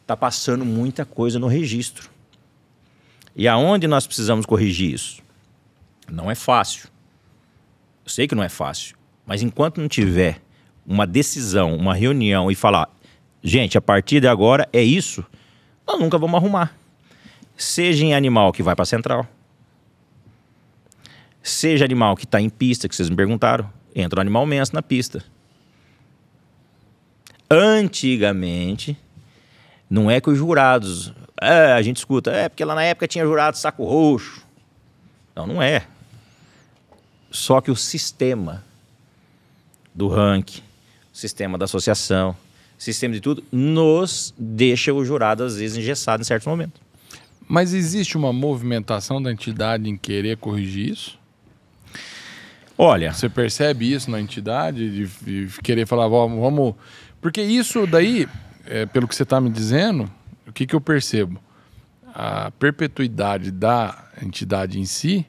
está passando muita coisa no registro. E aonde nós precisamos corrigir isso? Não é fácil. Eu sei que não é fácil. Mas enquanto não tiver uma decisão, uma reunião e falar, gente, a partir de agora é isso, nós nunca vamos arrumar. Seja em animal que vai para a central, Seja animal que está em pista, que vocês me perguntaram, entra um animal menso na pista. Antigamente, não é que os jurados. É, a gente escuta, é porque lá na época tinha jurado saco roxo. Não, não é. Só que o sistema do ranking, o sistema da associação, sistema de tudo, nos deixa o jurado, às vezes, engessado em certos momentos. Mas existe uma movimentação da entidade em querer corrigir
isso? Olha. Você percebe isso na entidade, de, de querer falar, vamos. Porque isso daí, é, pelo que você está me dizendo, o que, que eu percebo? A perpetuidade da entidade em si,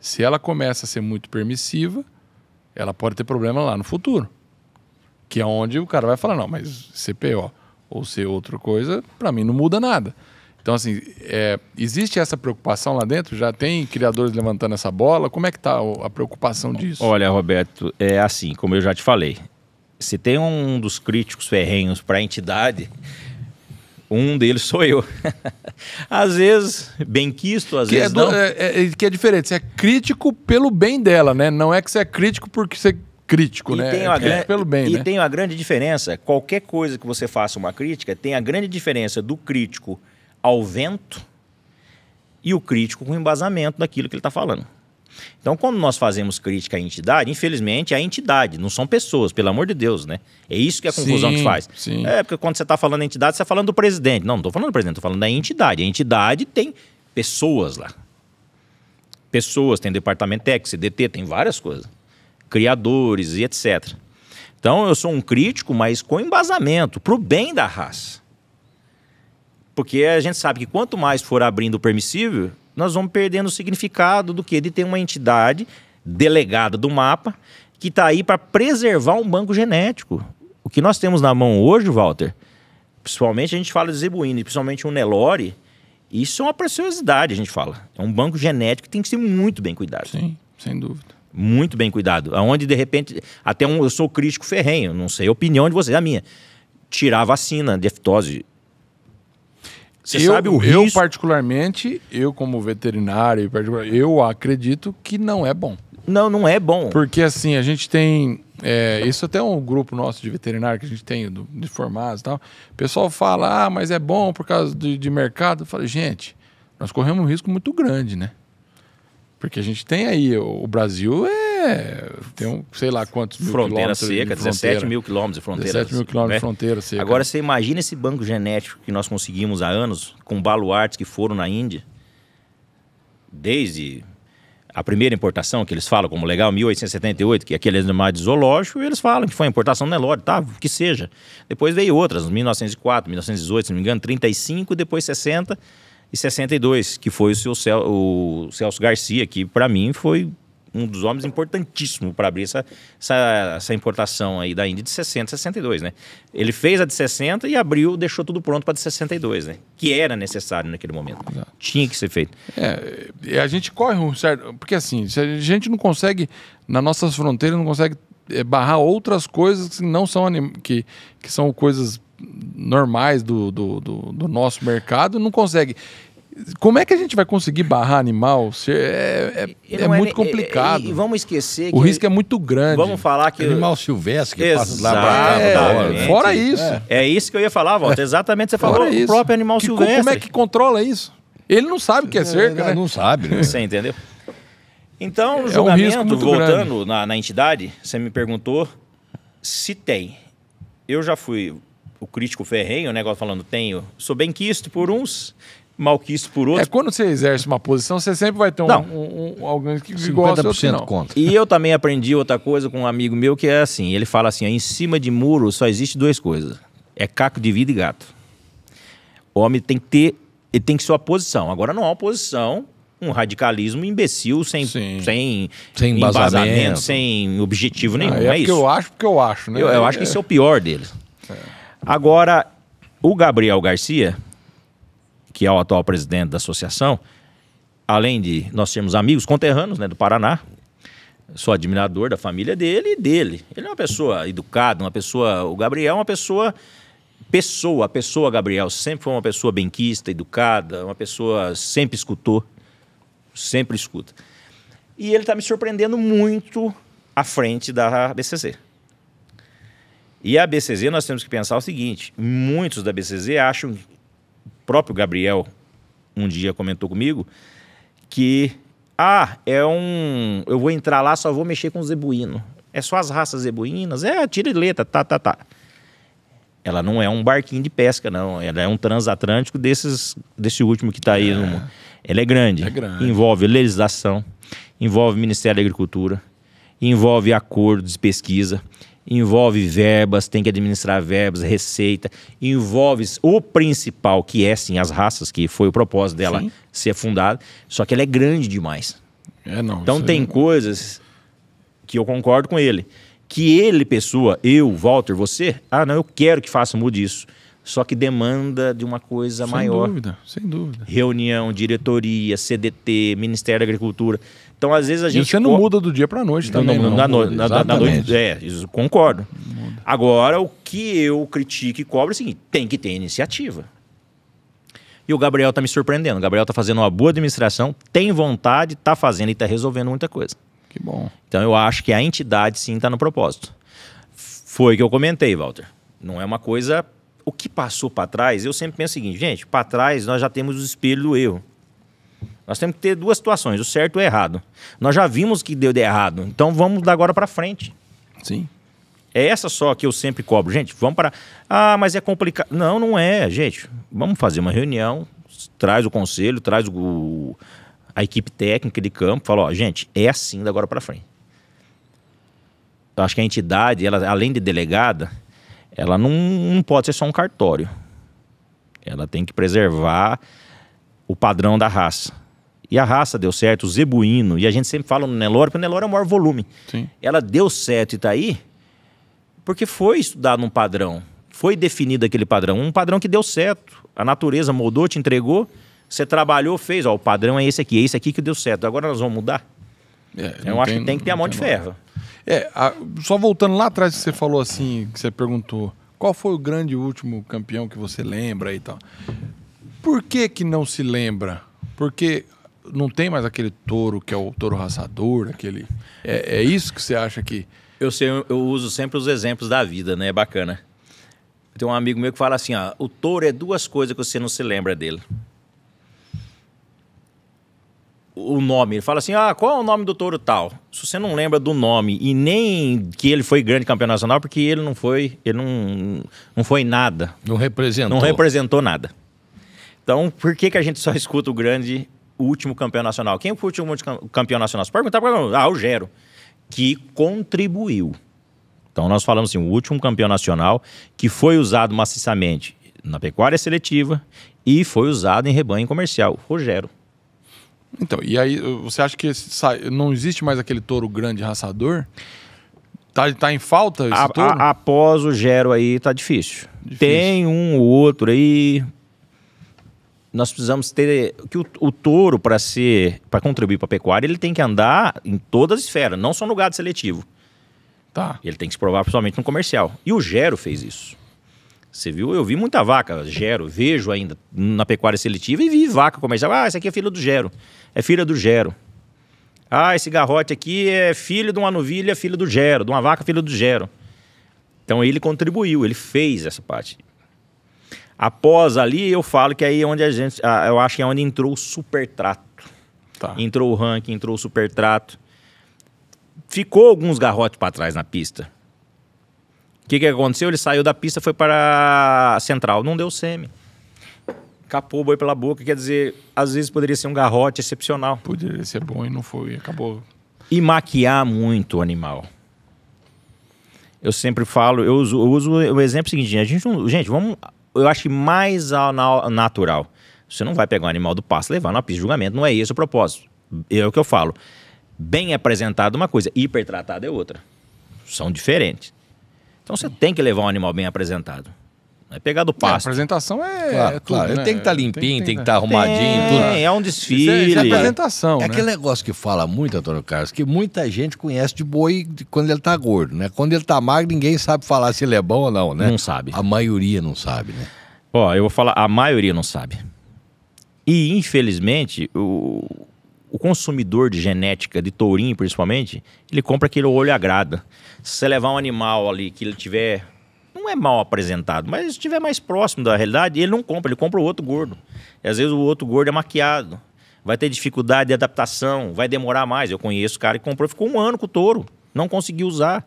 se ela começa a ser muito permissiva, ela pode ter problema lá no futuro. Que é onde o cara vai falar, não, mas CPO ou ser outra coisa, para mim não muda nada. Então, assim, é, existe essa preocupação lá dentro? Já tem criadores levantando essa bola? Como é que está a preocupação disso? Olha,
Roberto, é assim, como eu já te falei. Se tem um dos críticos ferrenhos para a entidade, um deles sou eu. às vezes, bem quisto, às que é vezes é do, não. É,
é, é, que é diferente, você é crítico pelo bem dela, né? Não é que você é crítico porque você é crítico, e né? Tem uma é grande, pelo bem, e né? tem
uma grande diferença. Qualquer coisa que você faça uma crítica, tem a grande diferença do crítico ao vento e o crítico com embasamento daquilo que ele está falando. Então, quando nós fazemos crítica à entidade, infelizmente é a entidade, não são pessoas, pelo amor de Deus, né? É isso que é a confusão sim, que faz. Sim. É porque quando você está falando entidade, você está falando do presidente. Não, não estou falando do presidente, estou falando da entidade. A entidade tem pessoas lá. Pessoas, tem departamento técnico, CDT, tem várias coisas. Criadores e etc. Então, eu sou um crítico, mas com embasamento, para o bem da raça. Porque a gente sabe que quanto mais for abrindo o permissível, nós vamos perdendo o significado do que de ter uma entidade delegada do mapa que está aí para preservar um banco genético. O que nós temos na mão hoje, Walter, principalmente a gente fala de zebuína, principalmente o Nelore, isso é uma preciosidade, a gente fala. É um banco genético que tem que ser muito bem cuidado. Sim, sem dúvida. Muito bem cuidado. Aonde, de repente, até um, eu sou crítico ferrenho, não sei a opinião de vocês, a minha. Tirar a vacina, de aftose você eu, sabe o risco? Eu,
particularmente, eu como veterinário, eu acredito que não é bom. Não, não é bom. Porque assim, a gente tem. É, isso até é um grupo nosso de veterinário que a gente tem, do, de formados e tal. O pessoal fala, ah, mas é bom por causa de, de mercado. Eu falo, gente, nós corremos um risco muito grande, né? Porque a gente tem aí, o, o Brasil é é. Tem um, sei lá quantos mil Fronteira seca, 17 mil quilômetros de
fronteira. 17 mil quilômetros né? de fronteira seca. Agora você imagina esse banco genético que nós conseguimos há anos, com baluartes que foram na Índia, desde a primeira importação que eles falam como legal, 1878, que é aquele animal de zoológico, eles falam que foi a importação Nelore, tá? Que seja. Depois veio outras, 1904, 1918, se não me engano, 35, depois 60 e 62, que foi o seu Cel o Celso Garcia, que para mim foi um dos homens importantíssimo para abrir essa, essa, essa, importação aí da Índia de 60, 62, né? Ele fez a de 60 e abriu, deixou tudo pronto para de 62, né? Que era necessário naquele momento. Exato. Tinha que ser feito. É, a gente corre um certo... Porque assim,
se a gente não consegue, nas nossas fronteiras, não consegue eh, barrar outras coisas que não são anim... que, que são coisas normais do, do, do, do nosso mercado, não consegue como é que a gente vai conseguir barrar animal? É, é, é, é muito complicado.
E, vamos esquecer que O risco é muito grande. Vamos falar que. Animal silvestre que passa lá é, Fora isso. É, é. isso que eu ia falar, Walter. É. Exatamente, você falou o próprio animal que, silvestre. Como é que controla isso? Ele não sabe o que é cerca, né? né? Não sabe, né? Você entendeu? Então, no julgamento, um voltando na, na entidade, você me perguntou se tem. Eu já fui o crítico ferrenho, o né? negócio falando, tenho, sou bem quisto por uns, malquice por outro. É, quando você exerce uma posição, você sempre vai ter um, não,
um, um alguém que
gosta outro não. contra. E eu também aprendi outra coisa com um amigo meu que é assim, ele fala assim, em cima de muro só existe duas coisas, é caco de vida e gato. O homem tem que ter, ele tem que ser oposição. Agora não há oposição, um radicalismo imbecil, sem, sem, sem embasamento. embasamento. sem objetivo ah, nenhum. Ah, é, é isso. eu acho, porque eu acho, né? Eu, eu é, acho que isso é o pior dele. É. Agora, o Gabriel Garcia, que é o atual presidente da associação, além de nós sermos amigos conterrâneos né, do Paraná, sou admirador da família dele e dele. Ele é uma pessoa educada, uma pessoa. O Gabriel é uma pessoa. Pessoa, a pessoa Gabriel sempre foi uma pessoa benquista, educada, uma pessoa sempre escutou, sempre escuta. E ele está me surpreendendo muito à frente da BCZ. E a BCZ nós temos que pensar o seguinte: muitos da BCZ acham próprio Gabriel um dia comentou comigo que ah, é um, eu vou entrar lá, só vou mexer com zebuíno. É só as raças zebuínas, é letra tá, tá, tá. Ela não é um barquinho de pesca, não. Ela é um transatlântico desses, desse último que está aí. É. No, ela é grande. é grande. Envolve legislação, envolve Ministério da Agricultura, envolve acordos de pesquisa, envolve verbas, tem que administrar verbas, receita, envolve o principal, que é sim as raças, que foi o propósito dela sim. ser fundada, só que ela é grande demais. É, não, então tem é... coisas que eu concordo com ele. Que ele, pessoa, eu, Walter, você, ah, não, eu quero que faça mude isso. Só que demanda de uma coisa sem maior. Sem dúvida, sem dúvida. Reunião, diretoria, CDT, Ministério da Agricultura então, às vezes a gente. Isso não
muda do dia para a noite também. Não, não, não, não, na, na noite. É,
isso concordo. Agora, o que eu critico e cobro é o seguinte: tem que ter iniciativa. E o Gabriel tá me surpreendendo. O Gabriel tá fazendo uma boa administração, tem vontade, tá fazendo e tá resolvendo muita coisa. Que bom. Então eu acho que a entidade sim tá no propósito. Foi que eu comentei, Walter. Não é uma coisa. O que passou para trás, eu sempre penso o seguinte, gente, para trás nós já temos o espelho do erro. Nós temos que ter duas situações, o certo e o errado. Nós já vimos que deu de errado, então vamos da agora para frente. Sim. É essa só que eu sempre cobro. Gente, vamos para. Ah, mas é complicado. Não, não é, gente. Vamos fazer uma reunião, traz o conselho, traz o, a equipe técnica de campo, fala: ó, gente, é assim da agora para frente. Eu acho que a entidade, ela, além de delegada, ela não, não pode ser só um cartório. Ela tem que preservar o padrão da raça e a raça deu certo, o Zebuíno. E a gente sempre fala no Nelore, porque o Nelore é o maior volume. Sim. Ela deu certo e está aí porque foi estudado um padrão. Foi definido aquele padrão. Um padrão que deu certo. A natureza moldou, te entregou. Você trabalhou, fez. Ó, o padrão é esse aqui, é esse aqui que deu certo. Agora nós vamos mudar? É, Eu acho tem, que tem que ter a mão de ferro. É, a, só voltando lá atrás que você falou assim, que você
perguntou qual foi o grande último campeão que você lembra e tal. Por que que não se lembra? Porque não tem mais aquele touro que é o touro raçador,
aquele. É, é isso que você acha que. Eu, sei, eu uso sempre os exemplos da vida, né? É bacana. Tem um amigo meu que fala assim: ó, o touro é duas coisas que você não se lembra dele. O nome, ele fala assim: ah, qual é o nome do touro tal? Se você não lembra do nome e nem que ele foi grande campeão nacional, porque ele não foi, ele não, não foi nada. Não representou. Não representou nada. Então, por que, que a gente só escuta o grande o último campeão nacional? Quem foi o último campeão nacional? Você pode perguntar para ah, o Gero, que contribuiu. Então nós falamos assim, o último campeão nacional que foi usado maciçamente na pecuária seletiva e foi usado em rebanho comercial, Rogério. Então, e aí você acha que não existe
mais aquele touro grande raçador? Tá, tá em falta esse a, touro? A,
após o Gero aí tá difícil. difícil. Tem um ou outro aí, nós precisamos ter que o, o touro para ser para contribuir para a pecuária ele tem que andar em todas as esferas, não só no gado seletivo. Tá. Ele tem que se provar principalmente no comercial. E o Gero fez isso. Você viu? Eu vi muita vaca, Gero, vejo ainda na pecuária seletiva e vi vaca comercial. Ah, esse aqui é filho do Gero. É filha do Gero. Ah, esse garrote aqui é filho de uma novilha, filho do Gero, de uma vaca, filho do Gero. Então ele contribuiu, ele fez essa parte. Após ali, eu falo que aí é onde a gente. Eu acho que é onde entrou o supertrato. Tá. Entrou o ranking, entrou o supertrato. Ficou alguns garrotes para trás na pista. O que, que aconteceu? Ele saiu da pista, foi para a central. Não deu semi. Capou o boi pela boca. Quer dizer, às vezes poderia ser um garrote excepcional. Poderia ser bom e não foi. Acabou. E maquiar muito o animal. Eu sempre falo, eu uso, eu uso o exemplo seguinte, a gente não, gente, vamos eu acho que mais natural. Você não vai pegar um animal do pasto, levar numa pista de julgamento, não é esse o propósito. É o que eu falo. Bem apresentado é uma coisa, hipertratado é outra. São diferentes. Então você tem que levar um animal bem apresentado. É pegar do passo. É, a apresentação é, claro, é tudo, claro. Né? Ele tem que estar tá limpinho, tem que estar tá, tá arrumadinho, tem, tudo. É um desfile. Isso é, isso é apresentação. É né? aquele negócio
que fala muito, Antônio Carlos, que muita gente conhece de boi quando ele está gordo, né? Quando ele está magro, ninguém sabe falar se ele é bom
ou não, né? Não sabe. A maioria não sabe, né? Ó, eu vou falar, a maioria não sabe. E, infelizmente, o, o consumidor de genética, de tourinho principalmente, ele compra aquele olho agrada. Se você levar um animal ali que ele tiver não é mal apresentado, mas se estiver mais próximo da realidade, ele não compra, ele compra o outro gordo. E às vezes o outro gordo é maquiado, vai ter dificuldade de adaptação, vai demorar mais. Eu conheço o cara que comprou, ficou um ano com o touro, não conseguiu usar.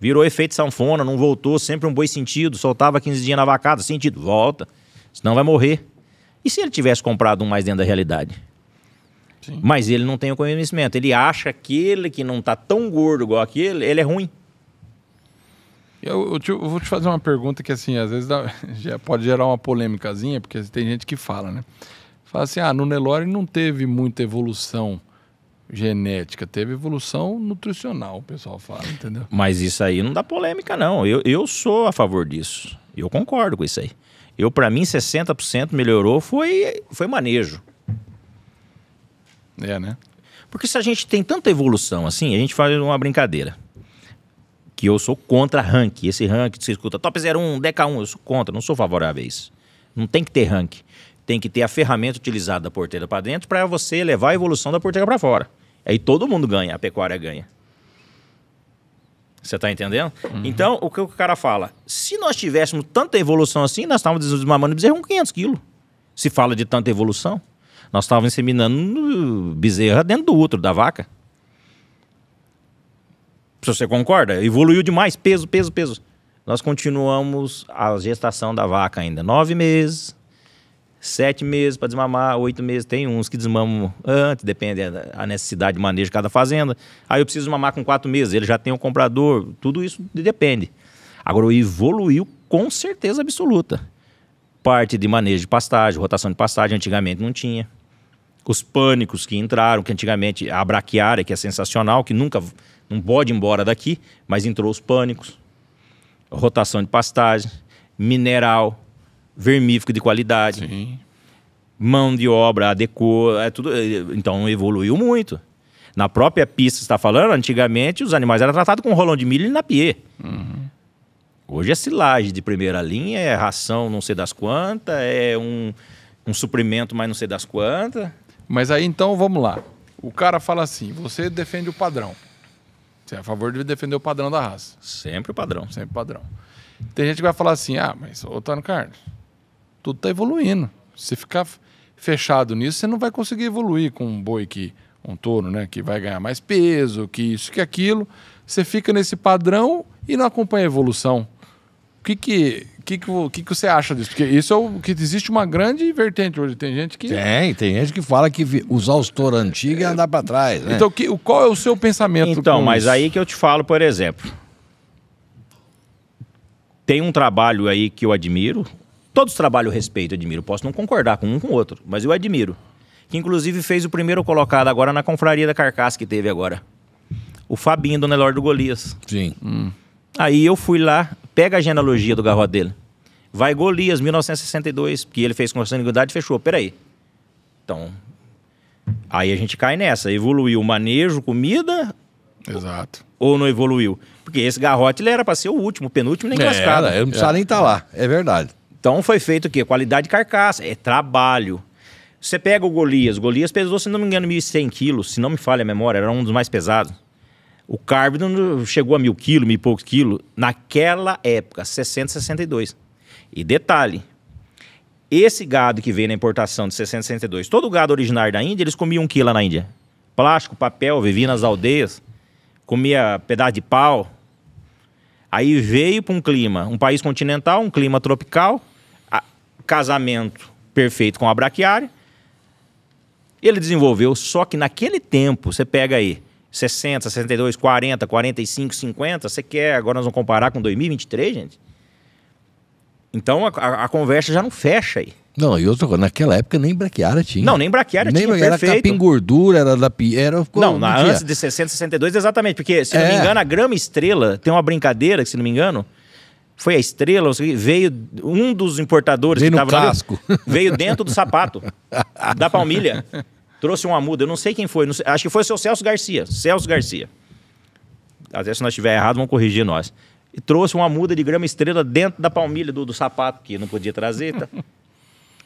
Virou efeito sanfona, não voltou, sempre um boi sentido, soltava 15 dias na vacada, sentido, volta, senão vai morrer. E se ele tivesse comprado um mais dentro da realidade? Sim. Mas ele não tem o conhecimento, ele acha que aquele que não está tão gordo igual aquele, ele é ruim. Eu, eu, te, eu,
vou te fazer uma pergunta que, assim, às vezes dá, já pode gerar uma polêmicazinha, porque tem gente que fala, né? Fala assim, ah, no Nelore não teve muita evolução genética, teve evolução nutricional, o pessoal fala, entendeu?
Mas isso aí não dá polêmica, não. Eu, eu sou a favor disso. Eu concordo com isso aí. Eu, para mim, 60% melhorou foi, foi manejo. É, né? Porque se a gente tem tanta evolução assim, a gente faz uma brincadeira que eu sou contra ranking. Esse ranking que você escuta top 01, dk 1, eu sou contra, não sou favorável a isso. Não tem que ter ranking. Tem que ter a ferramenta utilizada da porteira para dentro para você levar a evolução da porteira para fora. Aí todo mundo ganha, a pecuária ganha. Você está entendendo? Uhum. Então, o que o cara fala? Se nós tivéssemos tanta evolução assim, nós estávamos desmamando bezerro com 500 quilos. Se fala de tanta evolução, nós estávamos inseminando uh, bezerra dentro do útero da vaca. Se você concorda, evoluiu demais, peso, peso, peso. Nós continuamos a gestação da vaca ainda. Nove meses, sete meses para desmamar, oito meses. Tem uns que desmamam antes, depende da necessidade de manejo de cada fazenda. Aí eu preciso mamar com quatro meses, ele já tem o um comprador, tudo isso depende. Agora, evoluiu com certeza absoluta. Parte de manejo de pastagem, rotação de pastagem, antigamente não tinha. Os pânicos que entraram, que antigamente a braquiária, que é sensacional, que nunca um bode embora daqui, mas entrou os pânicos, rotação de pastagem, mineral, vermífico de qualidade, Sim. mão de obra, adequou, é tudo, é, então evoluiu muito. Na própria pista está falando, antigamente os animais eram tratados com rolão de milho e napier. Uhum. Hoje é silagem de primeira linha, é ração não sei das quantas, é um, um suprimento mas não sei das quantas. Mas aí então vamos lá. O cara fala assim: você defende
o padrão. Você é a favor de defender o padrão da raça. Sempre o padrão. Sempre o padrão. Tem gente que vai falar assim: ah, mas, ô Tano Carlos, tudo está evoluindo. Se ficar fechado nisso, você não vai conseguir evoluir com um boi que, um touro, né, que vai ganhar mais peso, que isso, que aquilo. Você fica nesse padrão e não acompanha a evolução. O que que que, que, o que, que você acha disso? Porque isso é o que existe uma grande vertente hoje. Tem gente que.
Tem, tem gente que fala que usar os touro antigo é andar para trás. Né? Então,
que, qual é o seu pensamento? Então, mas isso? aí
que eu te falo, por exemplo. Tem um trabalho aí que eu admiro. Todos trabalham respeito, admiro. Posso não concordar com um com o outro, mas eu admiro. Que inclusive fez o primeiro colocado agora na confraria da carcaça que teve agora. O Fabinho, do Nelor do Golias. Sim. Hum. Aí eu fui lá, pega a genealogia do garrote dele. Vai Golias, 1962, que ele fez com a sanguinidade e fechou. Peraí. Então, aí a gente cai nessa. Evoluiu o manejo, comida... Exato. Ou não evoluiu? Porque esse garrote ele era para ser o último, o penúltimo, nem é, cascada. É, Eu não precisava é. nem estar tá lá, é verdade. Então foi feito o quê? Qualidade de carcaça, é trabalho. Você pega o Golias. O Golias pesou, se não me engano, 1.100 quilos. Se não me falha a memória, era um dos mais pesados. O Carbon chegou a mil quilos, mil e poucos quilos. Naquela época, 60, 62. E detalhe, esse gado que veio na importação de 662, todo o gado originário da Índia, eles comiam um quilo lá na Índia. Plástico, papel, vivia nas aldeias, comia pedaço de pau. Aí veio para um clima, um país continental, um clima tropical, a, casamento perfeito com a braquiária. Ele desenvolveu, só que naquele tempo, você pega aí, 60, 62, 40, 45, 50, você quer, agora nós vamos comparar com 2023, gente? Então a, a, a conversa já não fecha aí.
Não, e outra coisa, naquela época nem braquiária tinha. Não, nem braquiária nem tinha, perfeito. Era capim gordura, era da... Era, não, na, antes dia. de
60, 62, exatamente, porque, se é. não me é. engano, a grama estrela, tem uma brincadeira, que, se não me engano, foi a estrela, veio um dos importadores veio que estava casco. Ali, veio dentro do sapato, da palmilha, trouxe uma muda, eu não sei quem foi, sei, acho que foi o seu Celso Garcia, Celso Garcia. Às vezes, se nós estiver errado, vão corrigir nós e trouxe uma muda de grama estrela dentro da palmilha do, do sapato, que não podia trazer. Tá?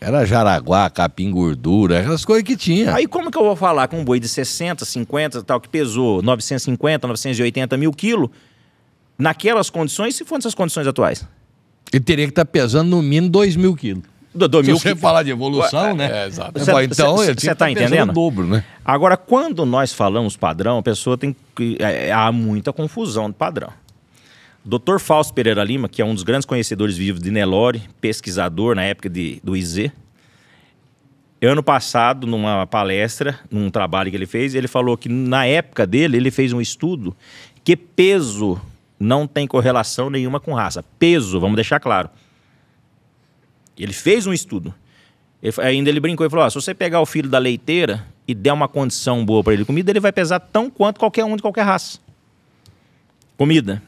Era jaraguá, capim gordura, aquelas coisas que tinha. Aí
como que eu vou falar com um boi de 60, 50 tal, que pesou 950, 980 mil quilos, naquelas condições, se for nessas condições atuais? Ele teria que estar tá pesando no mínimo 2 mil quilos. Do, do se mil você quilos. falar
de evolução, Ué, né? É, é exato. Cê, então, você está tá, tá entendendo?
dobro, né? Agora, quando nós falamos padrão, a pessoa tem que... É, é há muita confusão do padrão. Dr. Fausto Pereira Lima, que é um dos grandes conhecedores vivos de Nelore, pesquisador na época de, do IZ, ano passado, numa palestra, num trabalho que ele fez, ele falou que na época dele, ele fez um estudo que peso não tem correlação nenhuma com raça. Peso, vamos deixar claro. Ele fez um estudo. Ele, ainda ele brincou e falou: ah, se você pegar o filho da leiteira e der uma condição boa para ele comida, ele vai pesar tão quanto qualquer um de qualquer raça. Comida.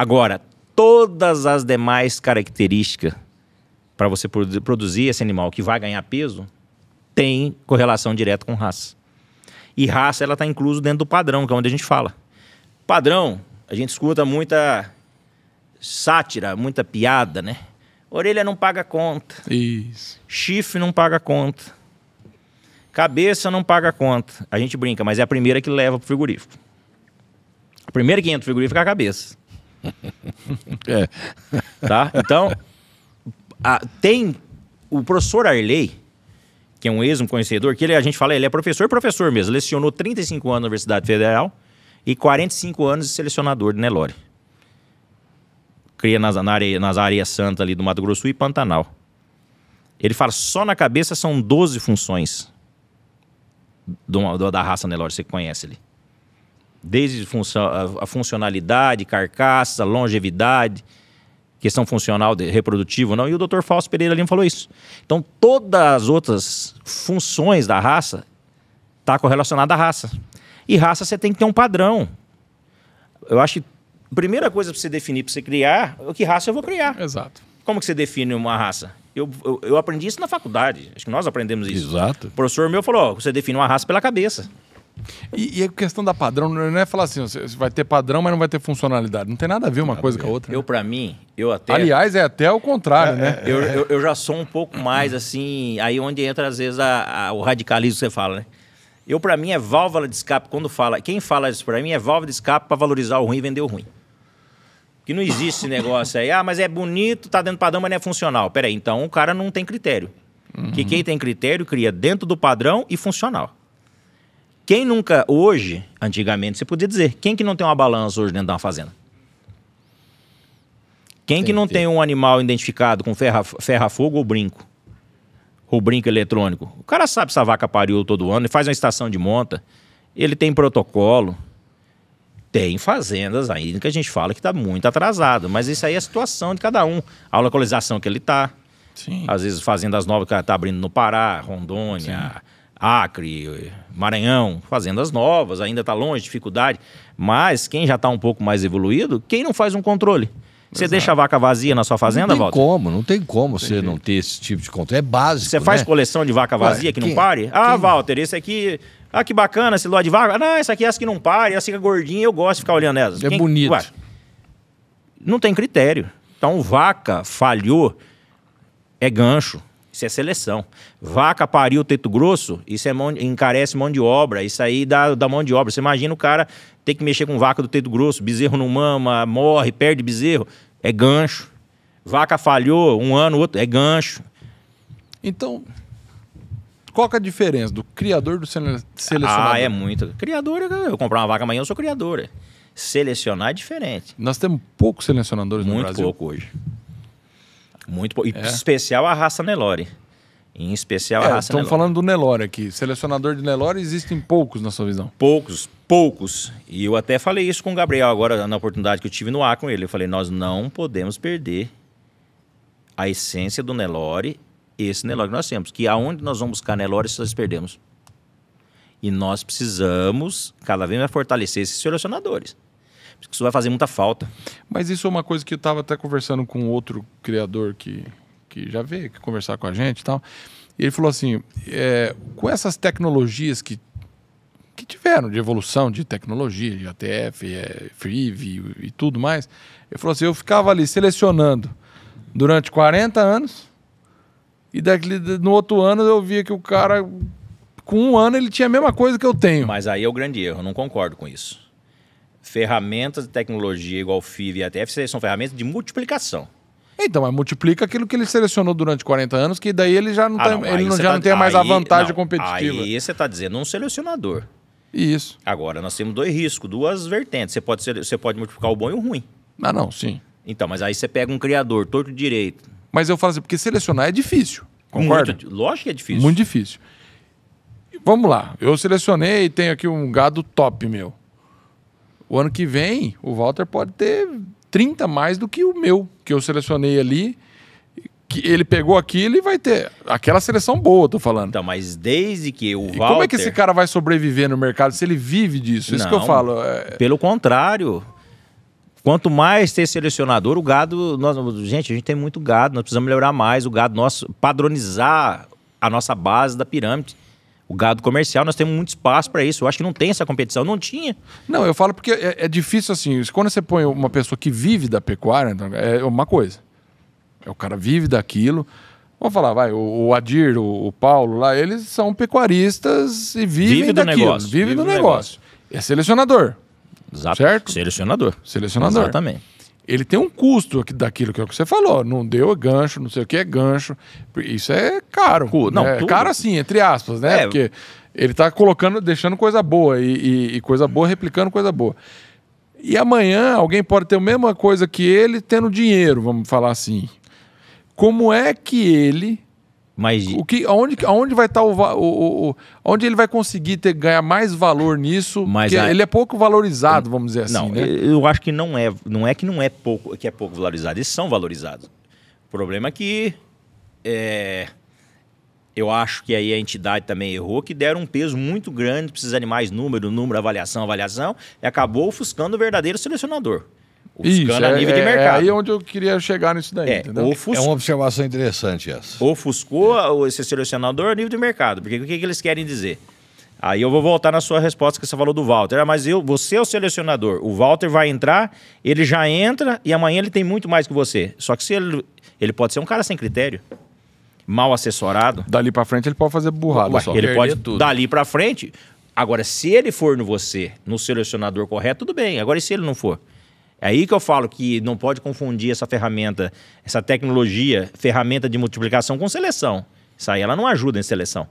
Agora, todas as demais características para você produzir esse animal que vai ganhar peso tem correlação direta com raça. E raça ela está incluso dentro do padrão, que é onde a gente fala. Padrão, a gente escuta muita sátira, muita piada, né? Orelha não paga conta. Isso. Chifre não paga conta. Cabeça não paga conta. A gente brinca, mas é a primeira que leva pro frigorífico. A primeira que entra no frigorífico é a cabeça. é. Tá? Então, a, tem o professor Arley, que é um ex, um conhecedor, que ele, a gente fala, ele é professor, professor mesmo. Lecionou 35 anos na Universidade Federal e 45 anos de selecionador de Nelore. Cria nas, na areia, nas áreas santas ali do Mato Grosso e Pantanal. Ele fala, só na cabeça são 12 funções do, do, da raça Nelore, você conhece ali desde a funcionalidade, carcaça, longevidade, questão funcional, de, reprodutivo não, e o Dr. Fausto Pereira Lima falou isso. Então, todas as outras funções da raça está correlacionada à raça. E raça você tem que ter um padrão. Eu acho que a primeira coisa para você definir, para você criar, é que raça eu vou criar. Exato. Como que você define uma raça? Eu, eu, eu aprendi isso na faculdade. Acho que nós aprendemos isso. Exato. O professor meu falou: ó, você define uma raça pela cabeça. E, e a questão da padrão,
não é, é falar assim, você vai ter padrão, mas não vai ter funcionalidade. Não tem nada a ver uma nada coisa ver. com a outra. Né? Eu, para mim,
eu até. Aliás,
é até o contrário, é, né? É, eu, eu,
eu, já sou um pouco mais assim, aí onde entra, às vezes, a, a, o radicalismo que você fala, né? Eu, para mim, é válvula de escape. Quando fala. Quem fala isso para mim é válvula de escape para valorizar o ruim e vender o ruim. Que não existe esse negócio aí. Ah, mas é bonito, tá dentro do padrão, mas não é funcional. Peraí, então o cara não tem critério. Uhum. Que quem tem critério cria dentro do padrão e funcional. Quem nunca, hoje, antigamente, você podia dizer, quem que não tem uma balança hoje dentro de uma fazenda? Quem tem que não tem um animal identificado com ferra, ferra fogo ou brinco? Ou brinco eletrônico? O cara sabe se a vaca pariu todo ano, ele faz uma estação de monta, ele tem protocolo. Tem fazendas ainda que a gente fala que está muito atrasado, mas isso aí é a situação de cada um, a localização que ele está. Às vezes fazendas novas que está abrindo no Pará, Rondônia, Sim Acre, Maranhão, fazendas novas, ainda está longe, dificuldade. Mas quem já está um pouco mais evoluído, quem não faz um controle? Você Exato. deixa a vaca vazia na sua fazenda, Walter? Não tem Walter? como, não tem como você não ter esse tipo de controle. É básico. Você faz né? coleção de
vaca vazia Ué, que quem, não pare? Ah, quem...
Walter, esse aqui. Ah, que bacana esse lote de vaca. Ah, não, essa aqui é a que não pare, essa fica é gordinha, eu gosto de ficar olhando essas. É quem... bonito. Ué, não tem critério. Então, vaca falhou, é gancho. Isso é seleção. Vaca pariu o teto grosso, isso é mão, encarece mão de obra, isso aí dá, dá mão de obra. Você imagina o cara ter que mexer com vaca do teto grosso, bezerro não mama, morre, perde bezerro. É gancho. Vaca falhou, um ano, outro, é gancho. Então, qual é a diferença do criador do sele selecionador? Ah, é muito. Criador, eu comprar uma vaca amanhã, eu sou criador. Selecionar é diferente. Nós temos
poucos selecionadores muito no Brasil. Muito pouco
hoje. Muito bom. E é. especial a raça Nelore. Em especial é, a raça Estamos falando do Nelore aqui. Selecionador de Nelore existem poucos na sua visão. Poucos, poucos. E eu até falei isso com o Gabriel agora, na oportunidade que eu tive no ar com ele. Eu falei, nós não podemos perder a essência do Nelore, esse Nelore que nós temos. Que aonde nós vamos buscar Nelore se nós perdemos? E nós precisamos cada vez mais fortalecer esses selecionadores. Porque isso vai fazer muita falta. Mas isso é uma coisa que eu estava até conversando
com outro criador que, que já veio que conversar com a gente e tal. E ele falou assim: é, com essas tecnologias que, que tiveram de evolução de tecnologia, de ATF, é, e, e tudo mais, ele falou assim: eu ficava ali selecionando durante 40 anos. E daqui, no outro ano eu via que o cara, com um ano, ele tinha a mesma coisa que eu tenho.
Mas aí é o grande erro, eu não concordo com isso ferramentas de tecnologia igual FIV e ATF são ferramentas de multiplicação.
Então, mas multiplica aquilo que ele selecionou durante 40 anos, que daí ele já não, ah, tá, não, ele não, já tá, não tem aí, mais a vantagem não, competitiva. Aí
você está dizendo um selecionador. Isso. Agora, nós temos dois riscos, duas vertentes. Você pode, você pode multiplicar o bom e o ruim. Ah, não, sim. Então, mas aí você pega um criador, torto direito. Mas eu falo assim, porque selecionar é difícil. Concordo. Muito, lógico que é difícil. Muito
difícil. Vamos lá, eu selecionei e tenho aqui um gado top meu. O ano que vem, o Walter pode ter 30 mais do que o meu, que eu selecionei ali. Que ele pegou aqui, ele vai ter aquela seleção boa, tô falando.
Então, mas desde que o Walter... E como é que esse cara vai sobreviver no mercado se ele vive disso? Não, Isso que eu falo. É... Pelo contrário, Quanto mais ter selecionador, o gado. Nós, gente, a gente tem muito gado, nós precisamos melhorar mais o gado nosso, padronizar a nossa base da pirâmide o gado comercial, nós temos muito espaço para isso. Eu acho que não tem essa competição, não tinha. Não, eu falo
porque é, é difícil assim. Quando você põe uma pessoa que vive da pecuária, então, é uma coisa. É, o cara vive daquilo. Vamos falar, vai, o, Adir, o, Paulo lá, eles são pecuaristas e vivem vive daquilo. Do negócio, vive, vive do, do negócio. negócio. É selecionador.
Exato. Certo? Selecionador. Selecionador. Exatamente
ele tem um custo daquilo que, é o que você falou. Não deu é gancho, não sei o que é gancho. Isso é caro. Não, é Caro assim, entre aspas, né? É. Porque ele está colocando, deixando coisa boa e, e, e, coisa boa replicando coisa boa. E amanhã alguém pode ter a mesma coisa que ele tendo dinheiro, vamos falar assim. Como é que ele o que, aonde, aonde vai estar tá o, o, o, Onde ele vai conseguir ter, ganhar mais valor nisso? Mas a... ele é pouco valorizado, vamos dizer assim. Não, né?
eu acho que não é. Não é que não é pouco, que é pouco valorizado. Eles são valorizados. O problema é que. É, eu acho que aí a entidade também errou, que deram um peso muito grande para esses animais, número, número, avaliação, avaliação, e acabou ofuscando o verdadeiro selecionador. Ofuscando Isso, a é, nível é, de é mercado. É aí onde eu queria chegar nisso daí. É, ofus... é uma
observação interessante essa.
Ofuscou é. esse selecionador a nível de mercado. Porque o que, que eles querem dizer? Aí eu vou voltar na sua resposta que você falou do Walter. Ah, mas eu, você é o selecionador. O Walter vai entrar, ele já entra e amanhã ele tem muito mais que você. Só que se ele, ele pode ser um cara sem critério, mal assessorado. Dali para frente ele pode fazer burrada. Ué, só. Ele pode tudo. dali para frente. Agora, se ele for no você, no selecionador correto, tudo bem. Agora, e se ele não for? É aí que eu falo que não pode confundir essa ferramenta, essa tecnologia, ferramenta de multiplicação com seleção. Isso aí ela não ajuda em seleção.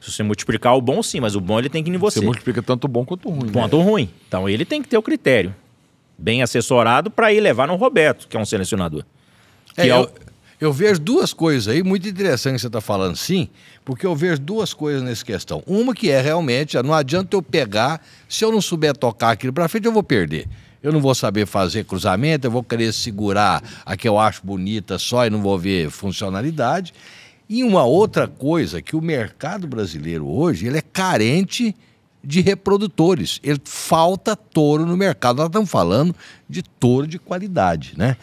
Se você multiplicar o bom, sim, mas o bom ele tem que ir em você. Você multiplica tanto o bom quanto o ruim. Né? Quanto né? o ruim. Então ele tem que ter o critério bem assessorado para ir levar no Roberto, que é um selecionador.
É, é o... eu, eu vejo duas coisas aí, muito interessante você está falando sim, porque eu vejo duas coisas nessa questão. Uma que é realmente, não adianta eu pegar, se eu não souber tocar aquilo para frente, eu vou perder. Eu não vou saber fazer cruzamento, eu vou querer segurar a que eu acho bonita só e não vou ver funcionalidade. E uma outra coisa que o mercado brasileiro hoje ele é carente de reprodutores. Ele falta touro no mercado. Nós estamos falando de touro de qualidade, né?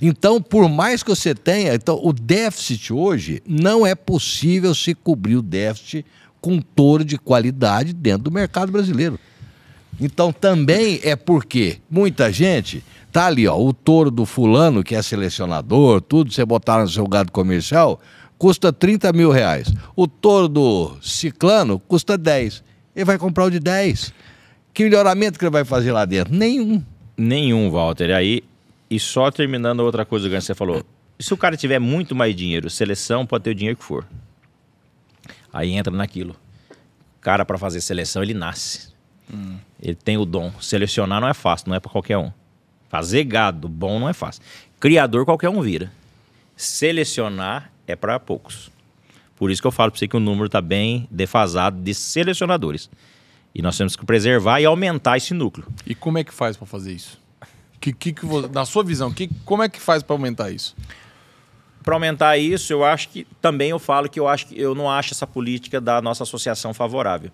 Então, por mais que você tenha, então o déficit hoje não é possível se cobrir o déficit com touro de qualidade dentro do mercado brasileiro. Então também é porque muita gente tá ali, ó, o touro do fulano, que é selecionador, tudo, você botar no seu gado comercial, custa 30 mil reais. O touro do ciclano custa 10. Ele vai comprar o de 10. Que melhoramento
que ele vai fazer lá dentro? Nenhum. Nenhum, Walter. E aí, e só terminando outra coisa que você falou. Se o cara tiver muito mais dinheiro, seleção pode ter o dinheiro que for. Aí entra naquilo. O cara, para fazer seleção, ele nasce. Hum. Ele tem o dom. Selecionar não é fácil, não é para qualquer um. Fazer gado bom não é fácil. Criador qualquer um vira. Selecionar é para poucos. Por isso que eu falo para você que o número está bem defasado de selecionadores. E nós temos que preservar e aumentar esse núcleo. E como é que faz para fazer isso? Que, que, que na sua visão, que, como é que faz para aumentar isso? Para aumentar isso, eu acho que também eu falo que eu acho que eu não acho essa política da nossa associação favorável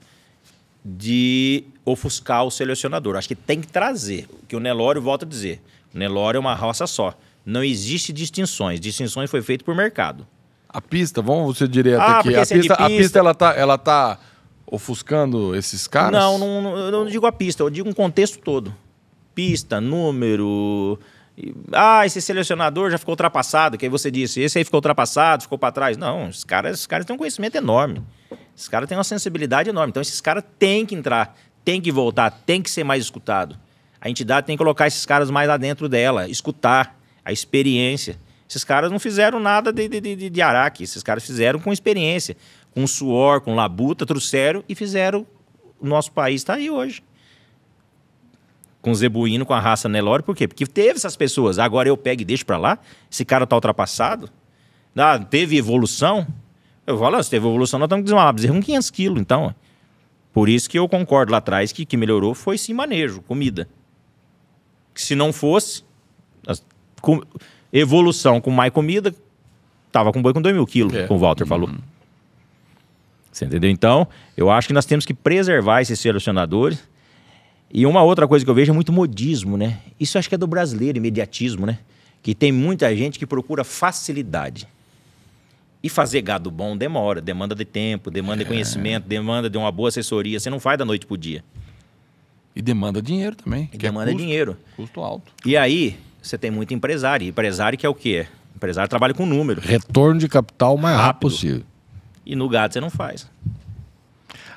de ofuscar o selecionador. Acho que tem que trazer, que o Nelório volta a dizer. O Nelório é uma roça só. Não existe distinções. Distinções foi feito por mercado.
A pista, vamos você direto ah, aqui. É a pista, pista, a pista ela
está, ela tá ofuscando esses caras? Não, não, não, eu não digo a pista, eu digo um contexto todo. Pista, número, ah, esse selecionador já ficou ultrapassado, que aí você disse, esse aí ficou ultrapassado, ficou para trás. Não, esses caras, esses caras têm um conhecimento enorme. Esses caras têm uma sensibilidade enorme. Então, esses caras têm que entrar, têm que voltar, têm que ser mais escutado. A entidade tem que colocar esses caras mais lá dentro dela, escutar a experiência. Esses caras não fizeram nada de, de, de, de araque. Esses caras fizeram com experiência, com suor, com labuta, trouxeram e fizeram. O nosso país está aí hoje. Com o Zebuíno, com a raça Nelore, por quê? Porque teve essas pessoas. Agora eu pego e deixo para lá. Esse cara tá ultrapassado. Ah, teve evolução. Eu falo, se teve evolução, nós estamos com desmalado. Bezerro com 500 quilos, então. Por isso que eu concordo lá atrás que que melhorou foi sim manejo, comida. Que se não fosse com, evolução com mais comida, tava com boi com 2 mil quilos, é. como o Walter falou. Uhum. Você entendeu? Então, eu acho que nós temos que preservar esses selecionadores. E uma outra coisa que eu vejo é muito modismo, né? Isso acho que é do brasileiro, imediatismo, né? Que tem muita gente que procura facilidade. E fazer gado bom demora, demanda de tempo, demanda de é. conhecimento, demanda de uma boa assessoria. Você não faz da noite para o dia. E demanda dinheiro também. E é demanda é custo, dinheiro. Custo alto. E aí, você tem muito empresário. Empresário que é o quê? Empresário trabalha com número.
Retorno de capital o mais rápido, possível.
E no gado você não faz.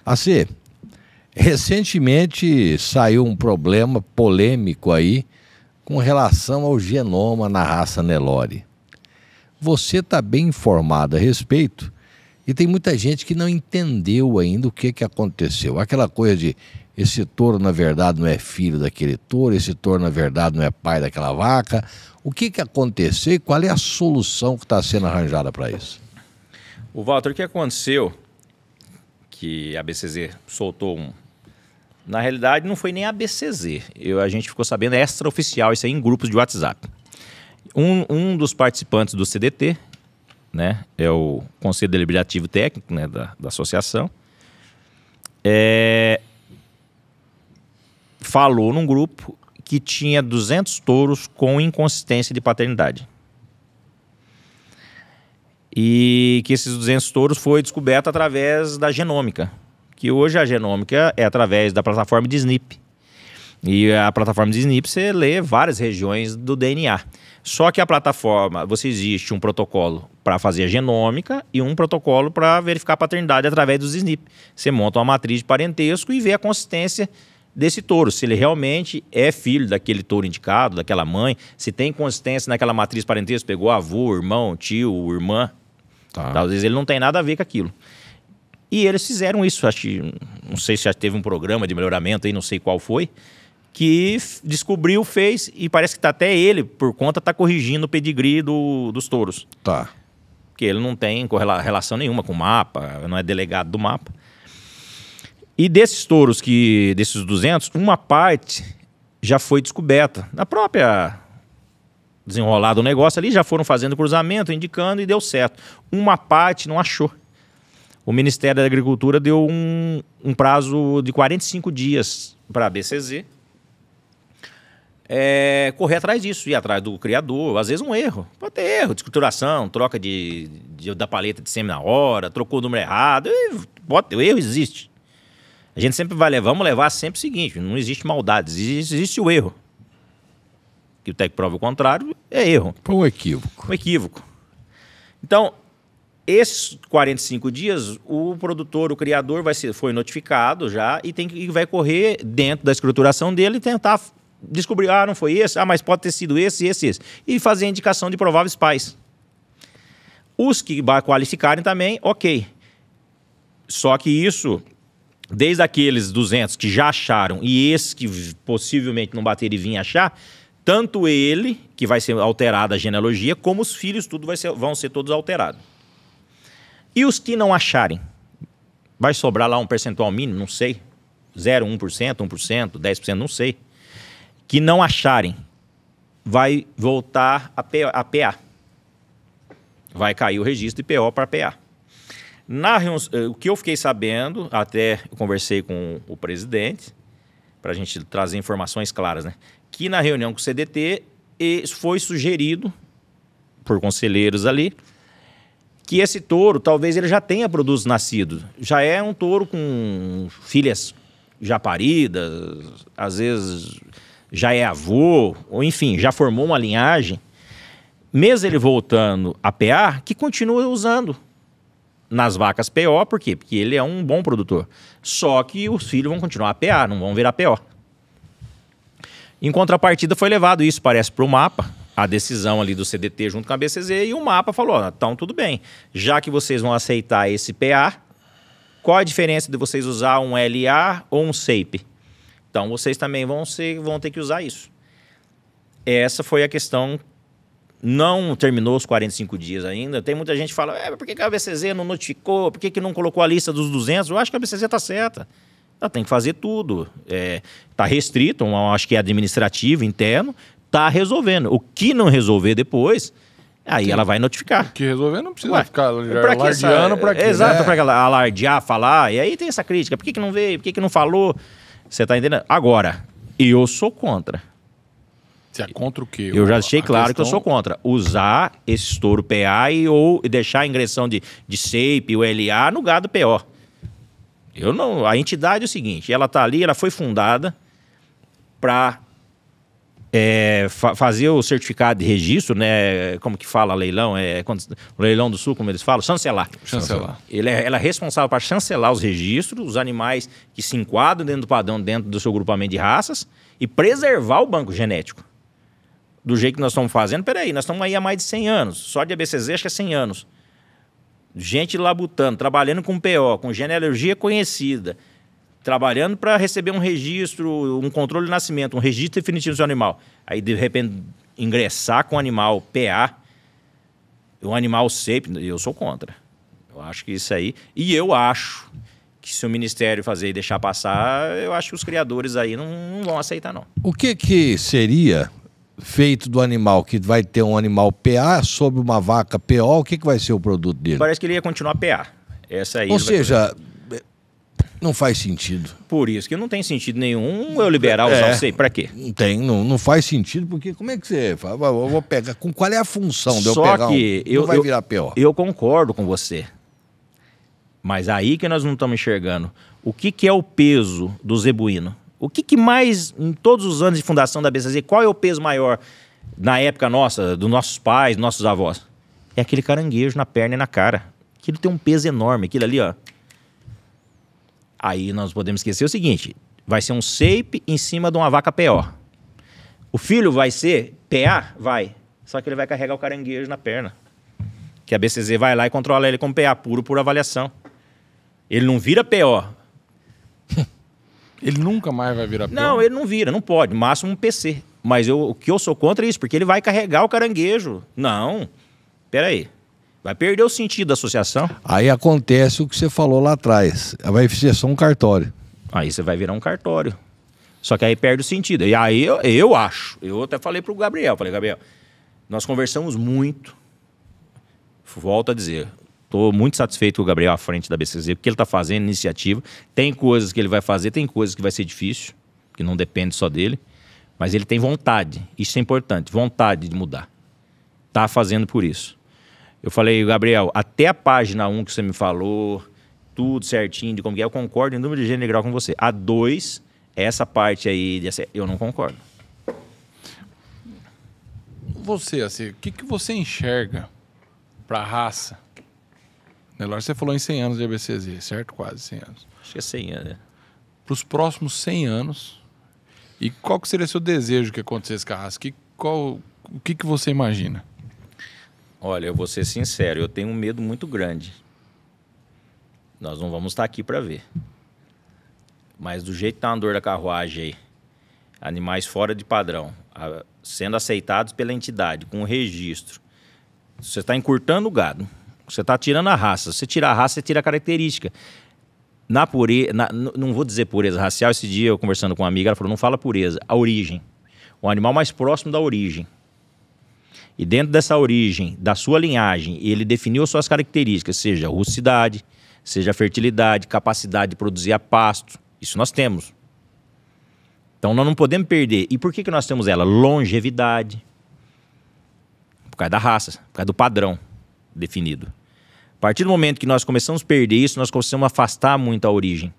Assim, recentemente saiu um problema polêmico aí com relação ao genoma na raça Nelore você está bem informado a respeito e tem muita gente que não entendeu ainda o que, que aconteceu. Aquela coisa de esse touro, na verdade, não é filho daquele touro, esse touro, na verdade, não é pai daquela vaca. O que, que aconteceu e qual é a solução que está sendo arranjada para isso?
O Walter, o que aconteceu que a BCZ soltou um. Na realidade, não foi nem a BCZ. Eu, a gente ficou sabendo é extraoficial isso aí em grupos de WhatsApp. Um, um dos participantes do CDT, né, é o Conselho Deliberativo Técnico né, da, da associação, é, falou num grupo que tinha 200 touros com inconsistência de paternidade. E que esses 200 touros foi descoberto através da genômica, que hoje a genômica é através da plataforma de SNP. E a plataforma de SNP você lê várias regiões do DNA. Só que a plataforma, você existe um protocolo para fazer a genômica e um protocolo para verificar a paternidade através dos SNP. Você monta uma matriz de parentesco e vê a consistência desse touro, se ele realmente é filho daquele touro indicado, daquela mãe, se tem consistência naquela matriz parentesco, pegou avô, irmão, tio, irmã. Tá. Talvez ele não tem nada a ver com aquilo. E eles fizeram isso, acho que, não sei se já teve um programa de melhoramento aí, não sei qual foi, que descobriu, fez e parece que tá até ele, por conta, tá corrigindo o pedigree do, dos touros. Tá. Porque ele não tem relação nenhuma com o mapa, não é delegado do mapa. E desses touros, que desses 200, uma parte já foi descoberta. Na própria desenrolada do negócio ali, já foram fazendo cruzamento, indicando e deu certo. Uma parte não achou. O Ministério da Agricultura deu um, um prazo de 45 dias para a BCZ é, correr atrás disso, ir atrás do criador, às vezes um erro. Pode ter erro, desculturação, troca de, de, da paleta de sêmen na hora, trocou o número errado, pode ter, o erro existe. A gente sempre vai levar, vamos levar sempre o seguinte, não existe maldade, existe, existe o erro. Que o TEC prova o contrário, é erro. Foi um equívoco. Um equívoco. Então, esses 45 dias, o produtor, o criador vai ser, foi notificado já e tem e vai correr dentro da escrituração dele e tentar descobrir, ah, não foi esse, ah, mas pode ter sido esse, esse, esse. E fazer a indicação de prováveis pais. Os que qualificarem também, ok. Só que isso, desde aqueles 200 que já acharam e esse que possivelmente não bater e vir achar, tanto ele, que vai ser alterada a genealogia, como os filhos, tudo vai ser, vão ser todos alterados. E os que não acharem? Vai sobrar lá um percentual mínimo? Não sei. 0, 1%, 1%, 10%, não sei que não acharem, vai voltar a PA. Vai cair o registro de PO para PA. Na, eh, o que eu fiquei sabendo, até eu conversei com o presidente, para a gente trazer informações claras, né? Que na reunião com o CDT foi sugerido por conselheiros ali que esse touro talvez ele já tenha produtos nascidos, já é um touro com filhas já paridas, às vezes já é avô, ou enfim, já formou uma linhagem, mesmo ele voltando a PA, que continua usando nas vacas PO, por quê? Porque ele é um bom produtor. Só que os filhos vão continuar a PA, não vão virar PO. Em contrapartida, foi levado isso, parece, para o mapa, a decisão ali do CDT junto com a BCZ, e o mapa falou: então tudo bem, já que vocês vão aceitar esse PA, qual a diferença de vocês usar um LA ou um SAPE? Então vocês também vão, ser, vão ter que usar isso. Essa foi a questão. Não terminou os 45 dias ainda. Tem muita gente que fala: é, por que, que a BCZ não notificou? Por que, que não colocou a lista dos 200? Eu acho que a BCZ está certa. Ela tem que fazer tudo. Está é, tá restrito, um, acho que é administrativo, interno. Está resolvendo. O que não resolver depois, Aí Sim. ela vai notificar. Que resolver não precisa Ué, ficar pra alardeando para né? Exato, né? para ela alardear, falar. E aí tem essa crítica. Por que, que não veio? Por que, que não falou? Você tá entendendo? Agora, eu sou contra. Você é contra o quê? Eu já deixei claro questão... que eu sou contra. Usar esse estouro PA e, ou deixar a ingressão de, de SEIP, o LA no gado PO. Eu não, a entidade é o seguinte, ela tá ali, ela foi fundada para é, fa fazer o certificado de registro, né? Como que fala leilão? É, quando, leilão do sul, como eles falam, chancelar. Chancelar. Ele é, ela é responsável para chancelar os registros, os animais que se enquadram dentro do padrão, dentro do seu grupamento de raças, e preservar o banco genético. Do jeito que nós estamos fazendo, peraí, nós estamos aí há mais de 100 anos, só de ABCZ acho que é 100 anos gente labutando, trabalhando com PO, com genealogia conhecida, trabalhando para receber um registro, um controle de nascimento, um registro definitivo do seu animal. Aí, de repente, ingressar com o animal PA, um animal CEP, eu sou contra. Eu acho que isso aí. E eu acho que se o Ministério fazer e deixar passar, eu acho que os criadores aí não, não vão aceitar, não.
O que, que seria feito do animal, que vai ter um animal PA sobre uma vaca PO, o que, que vai ser o produto dele?
Parece que ele ia continuar PA. Essa aí Ou seja,
não faz sentido.
Por isso que não tem sentido nenhum eu liberar é, o sei para quê?
Não tem, não, não faz sentido, porque como é que você fala, eu vou pegar, com qual é a função de eu Só pegar que um, eu, não vai eu, virar pior.
Eu concordo com você. Mas aí que nós não estamos enxergando. O que, que é o peso do zebuíno? O que, que mais, em todos os anos de fundação da BCZ, qual é o peso maior na época nossa, dos nossos pais, nossos avós? É aquele caranguejo na perna e na cara. Aquilo tem um peso enorme. Aquilo ali, ó. Aí nós podemos esquecer o seguinte: vai ser um SAPE em cima de uma vaca PO. O filho vai ser PA? Vai. Só que ele vai carregar o caranguejo na perna. Que a BCZ vai lá e controla ele como PA puro por avaliação. Ele não vira PO. ele nunca mais vai virar PO? Não, ele não vira, não pode. Máximo um PC. Mas eu, o que eu sou contra é isso, porque ele vai carregar o caranguejo. Não. Peraí. Vai perder o sentido da associação.
Aí acontece o que você falou lá atrás. Vai ser só um cartório. Aí você vai virar um cartório.
Só que aí perde o sentido. E aí eu, eu acho. Eu até falei para o Gabriel. Falei, Gabriel, nós conversamos muito. Volto a dizer, Estou muito satisfeito com o Gabriel à frente da BCZ, porque ele está fazendo iniciativa. Tem coisas que ele vai fazer, tem coisas que vai ser difícil, que não depende só dele. Mas ele tem vontade, isso é importante, vontade de mudar. Está fazendo por isso. Eu falei, Gabriel, até a página 1 que você me falou, tudo certinho de como que é, eu concordo em número de gênero grau com você. A 2, essa parte aí, eu não concordo.
Você, assim, o que, que você enxerga para a raça? Melhor você falou em 100 anos de ABCZ, certo? Quase 100 anos. Acho que é 100 anos, né? Para os próximos 100 anos, e qual que seria seu desejo que acontecesse com a raça? Que, qual, o que, que você imagina?
Olha, eu vou ser sincero, eu tenho um medo muito grande. Nós não vamos estar aqui para ver. Mas do jeito que tá dor da carruagem aí, animais fora de padrão, sendo aceitados pela entidade, com registro, você está encurtando o gado. Você está tirando a raça. Você tira a raça, você tira a característica. Na pureza, na, não vou dizer pureza racial. Esse dia eu conversando com uma amiga, ela falou: não fala pureza, a origem. O animal mais próximo da origem e dentro dessa origem, da sua linhagem, ele definiu suas características, seja rusticidade, seja fertilidade, capacidade de produzir a pasto. Isso nós temos. Então nós não podemos perder. E por que, que nós temos ela? Longevidade. Por causa da raça, por causa do padrão definido. A partir do momento que nós começamos a perder isso, nós começamos a afastar muito a origem.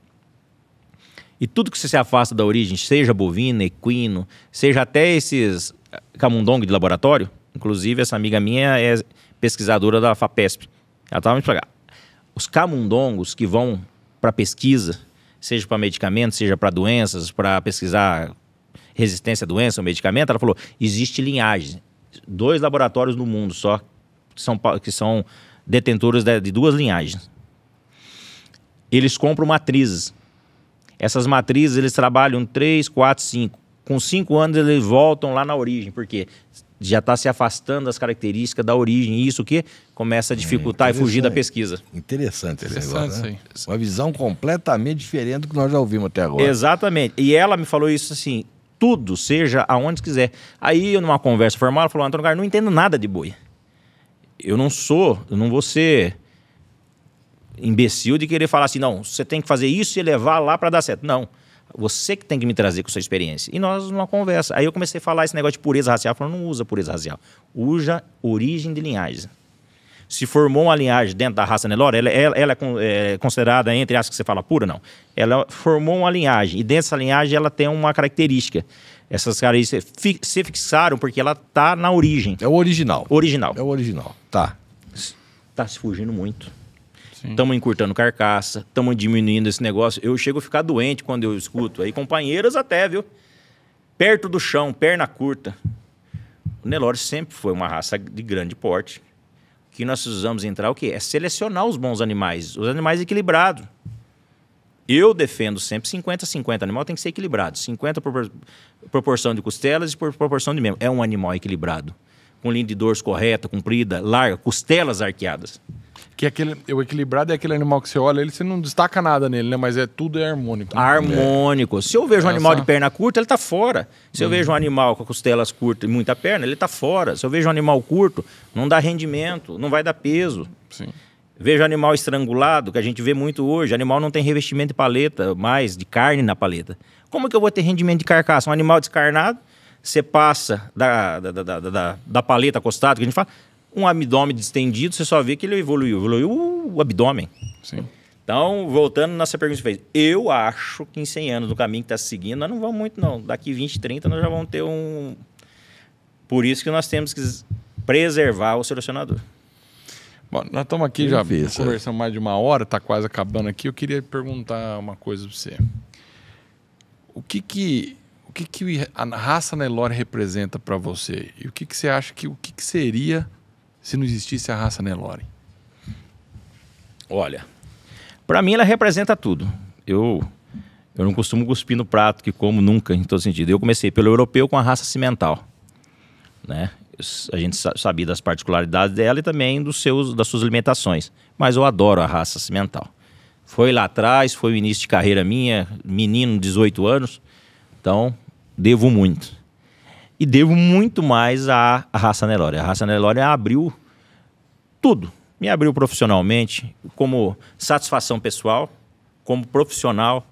E tudo que você se afasta da origem, seja bovina, equino, seja até esses camundongos de laboratório, Inclusive, essa amiga minha é pesquisadora da FAPESP. Ela estava me explicando. Ah, os camundongos que vão para pesquisa, seja para medicamento, seja para doenças, para pesquisar resistência à doença ou medicamento, ela falou: existe linhagem. Dois laboratórios no mundo só que são, que são detentores de, de duas linhagens. Eles compram matrizes. Essas matrizes eles trabalham 3, 4, 5. Com 5 anos eles voltam lá na origem, porque já está se afastando das características da origem, isso que começa a é, dificultar e fugir da pesquisa. Interessante esse negócio, né? Uma
visão completamente diferente do
que nós já ouvimos até agora. Exatamente. E ela me falou isso assim, tudo, seja aonde quiser. Aí, eu numa conversa formal, ela falou, Antônio Carlos, não entendo nada de boi. Eu não sou, eu não vou ser imbecil de querer falar assim, não, você tem que fazer isso e levar lá para dar certo. Não. Você que tem que me trazer com sua experiência. E nós numa conversa. Aí eu comecei a falar esse negócio de pureza racial. Falando, não usa pureza racial. Usa origem de linhagem. Se formou uma linhagem dentro da raça Nelore, ela, ela, ela é, é, considerada, entre as que você fala pura, não. Ela formou uma linhagem. E dentro dessa linhagem ela tem uma característica. Essas características se fixaram porque ela tá na origem. É o original. Original. É o original. Tá. Tá se fugindo muito estamos encurtando carcaça, estamos diminuindo esse negócio. Eu chego a ficar doente quando eu escuto. Aí, companheiras até, viu? Perto do chão, perna curta. O Nelore sempre foi uma raça de grande porte. O que nós precisamos entrar é o quê? É selecionar os bons animais, os animais equilibrados. Eu defendo sempre 50-50. Animal tem que ser equilibrado. 50 proporção de costelas e por proporção de membro. É um animal equilibrado. Com linha de dorso correta, comprida, larga, costelas arqueadas. Que aquele, o equilibrado é aquele animal que você olha, ele você não destaca nada nele, né? Mas é tudo é harmônico. Né? Harmônico. É. Se eu vejo Essa... um é animal de perna curta, ele está fora. Se eu uhum. vejo um animal com costelas curtas e muita perna, ele está fora. Se eu vejo um animal curto, não dá rendimento, não vai dar peso. Sim. Vejo animal estrangulado, que a gente vê muito hoje. Animal não tem revestimento de paleta, mais de carne na paleta. Como que eu vou ter rendimento de carcaça? Um animal descarnado, você passa da, da, da, da, da paleta acostada, que a gente fala, um abdômen distendido, você só vê que ele evoluiu. Evoluiu o abdômen. Sim. Então, voltando nessa pergunta que você fez, eu acho que em 100 anos, do caminho que está seguindo, nós não vamos muito, não. Daqui 20, 30, nós já vamos ter um. Por isso que nós temos que preservar o selecionador.
Bom, nós estamos aqui que já fez, é. conversando mais de uma hora, está quase acabando aqui. Eu queria perguntar uma coisa para você. O que que o que que a raça Nelore representa para você? E o que que você acha que o que que seria se não existisse a raça Nelore? Né,
Olha, para mim ela representa tudo. Eu eu não costumo cuspir no prato que como nunca em todo sentido. Eu comecei pelo europeu com a raça cimental, né? A gente sabia das particularidades dela e também dos seus das suas alimentações, mas eu adoro a raça cimental. Foi lá atrás, foi o início de carreira minha, menino, 18 anos. Então, devo muito. E devo muito mais à raça Nelore. A raça Nelore abriu tudo. Me abriu profissionalmente, como satisfação pessoal, como profissional,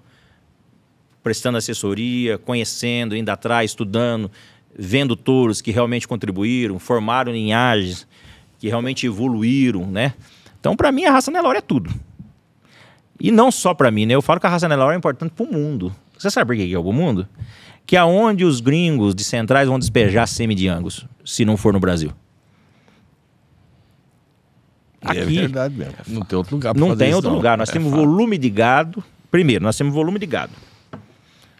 prestando assessoria, conhecendo, indo atrás, estudando, vendo touros que realmente contribuíram, formaram linhagens, que realmente evoluíram, né? Então, para mim, a raça Nelore é tudo. E não só para mim, né? Eu falo que a raça Nelore é importante para o mundo. Você sabe por que é o mundo? Que aonde é os gringos de centrais vão despejar semi de angus, se não for no Brasil. É Aqui. É verdade mesmo. É não tem outro lugar. Não tem outro não. lugar. Nós é temos fato. volume de gado. Primeiro, nós temos volume de gado.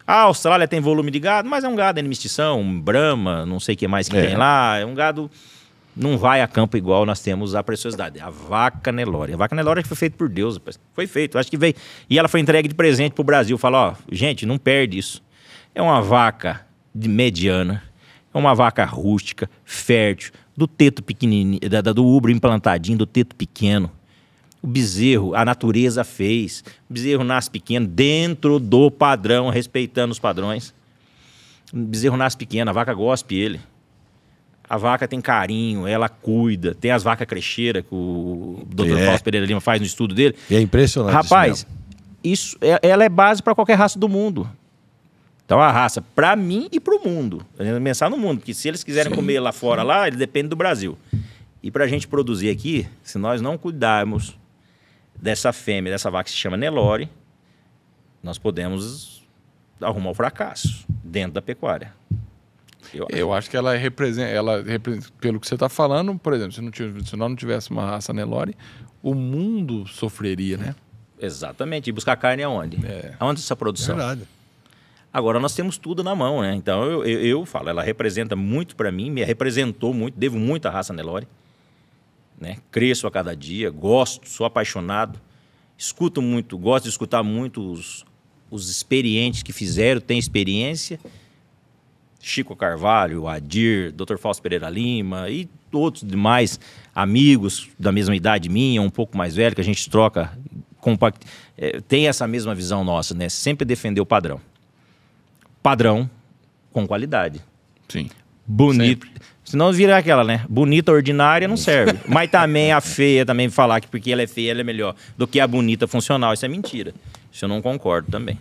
A Austrália tem volume de gado, mas é um gado em mistição um brama, não sei o que mais que é. tem lá. É um gado. Não vai a campo igual nós temos a preciosidade. A vaca Nelore A vaca Nelore que foi feita por Deus, rapaz. Foi feito. Acho que veio. E ela foi entregue de presente pro Brasil. Falou: ó, gente, não perde isso. É uma vaca de mediana. É uma vaca rústica, fértil, do teto pequenininho, da, do ubro implantadinho, do teto pequeno. O bezerro, a natureza fez. O bezerro nasce pequeno dentro do padrão, respeitando os padrões. O bezerro nasce pequeno, a vaca gospe ele. A vaca tem carinho, ela cuida. Tem as vacas crecheiras que o Dr. É. Paulo Pereira Lima faz no estudo dele. E é impressionante. Rapaz, isso, isso é, ela é base para qualquer raça do mundo. Então a raça, para mim e para o mundo. Pensar no mundo, porque se eles quiserem sim, comer lá fora, lá, ele depende do Brasil. E para a gente produzir aqui, se nós não cuidarmos dessa fêmea, dessa vaca que se chama Nelore, nós podemos arrumar o fracasso dentro da pecuária.
Eu acho, Eu acho que ela é representa, ela representa, pelo que você está falando, por exemplo, se, não tivesse, se nós não tivéssemos uma raça Nelore, o mundo sofreria, né?
Exatamente. E buscar carne aonde? É. Aonde essa produção? Verdade. Agora nós temos tudo na mão, né? Então eu, eu, eu falo, ela representa muito para mim, me representou muito, devo muito à raça Nelore. Né? Cresço a cada dia, gosto, sou apaixonado, escuto muito, gosto de escutar muito os, os experientes que fizeram, têm experiência. Chico Carvalho, Adir, Dr. Fausto Pereira Lima e outros demais amigos da mesma idade minha, um pouco mais velho, que a gente troca, compact... É, eh, tem essa mesma visão nossa, né? Sempre defender o padrão padrão com qualidade. Sim. Bonito. Sempre. Senão vira aquela, né? Bonita, ordinária, não serve. Mas também a feia, também falar que porque ela é feia, ela é melhor do que a bonita funcional. Isso é mentira. Isso eu não concordo também.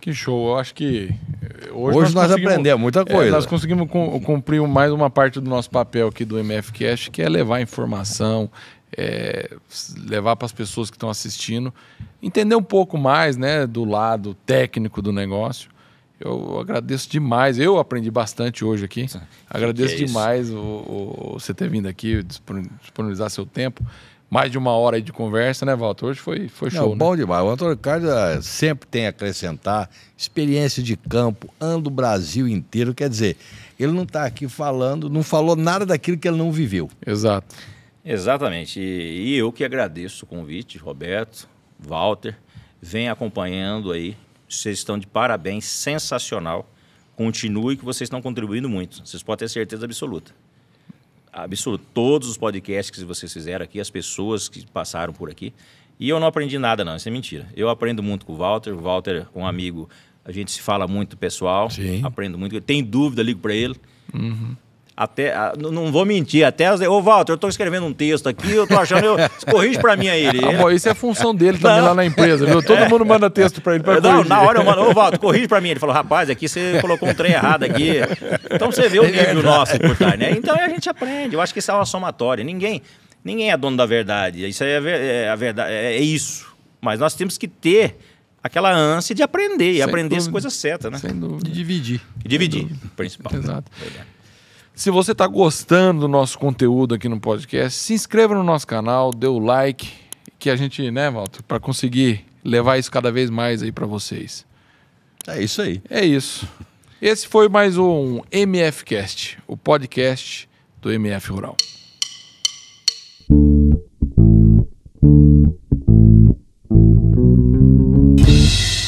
Que show. Eu acho que
eh, hoje, hoje nós, nós aprendemos muita é, coisa. É, nós conseguimos cumprir mais uma parte do nosso papel aqui do MF Cash, que é levar informação, é, levar para as pessoas que estão assistindo, entender um pouco mais né, do lado técnico do negócio. Eu agradeço demais. Eu aprendi bastante hoje aqui. Sim. Agradeço é demais o, o, você ter vindo aqui, disponibilizar seu tempo. Mais de uma hora de conversa, né, Walter? Hoje foi, foi show. Não, né? bom
né? demais. O Antônio Carlos ah, sempre tem a acrescentar experiência de campo, anda o Brasil inteiro. Quer dizer, ele não está aqui falando, não falou nada daquilo que ele não viveu. Exato.
Exatamente. E, e eu que agradeço o convite, Roberto, Walter. Vem acompanhando aí vocês estão de parabéns, sensacional. Continue que vocês estão contribuindo muito. Vocês podem ter certeza absoluta. Absoluta. Todos os podcasts que vocês fizeram aqui, as pessoas que passaram por aqui. E eu não aprendi nada, não. Isso é mentira. Eu aprendo muito com o Walter. O Walter é um amigo. A gente se fala muito pessoal. Sim. Aprendo muito. Tem dúvida, ligo para ele. Uhum. Até, ah, não vou mentir, até as, ô Walter, eu estou escrevendo um texto aqui, eu estou achando, eu, corrige para mim aí. Ele. Ah, Amor, isso é função dele também não. lá na empresa, viu? Todo é. mundo
manda texto para ele pra Não, corrigir. na hora eu mando, ô
Walter, corrige para mim. Ele falou, rapaz, aqui você colocou um trem errado aqui. Então você vê o é, é nível nosso por trás, né? Então a gente aprende, eu acho que isso é uma somatória. Ninguém, ninguém é dono da verdade, isso é, é a verdade, é, é, isso. Mas nós temos que ter aquela ânsia de aprender, e Sem aprender dúvida. as coisas certas, né? Sem dúvida. De dividir. dividir,
principal. Exato. Legal. Se você está gostando do nosso conteúdo aqui no podcast, se inscreva no nosso canal, dê o like, que a gente, né, Walter, para conseguir levar isso cada vez mais aí para vocês. É isso aí. É isso. Esse foi mais um MFcast, o podcast do MF Rural. Thank you.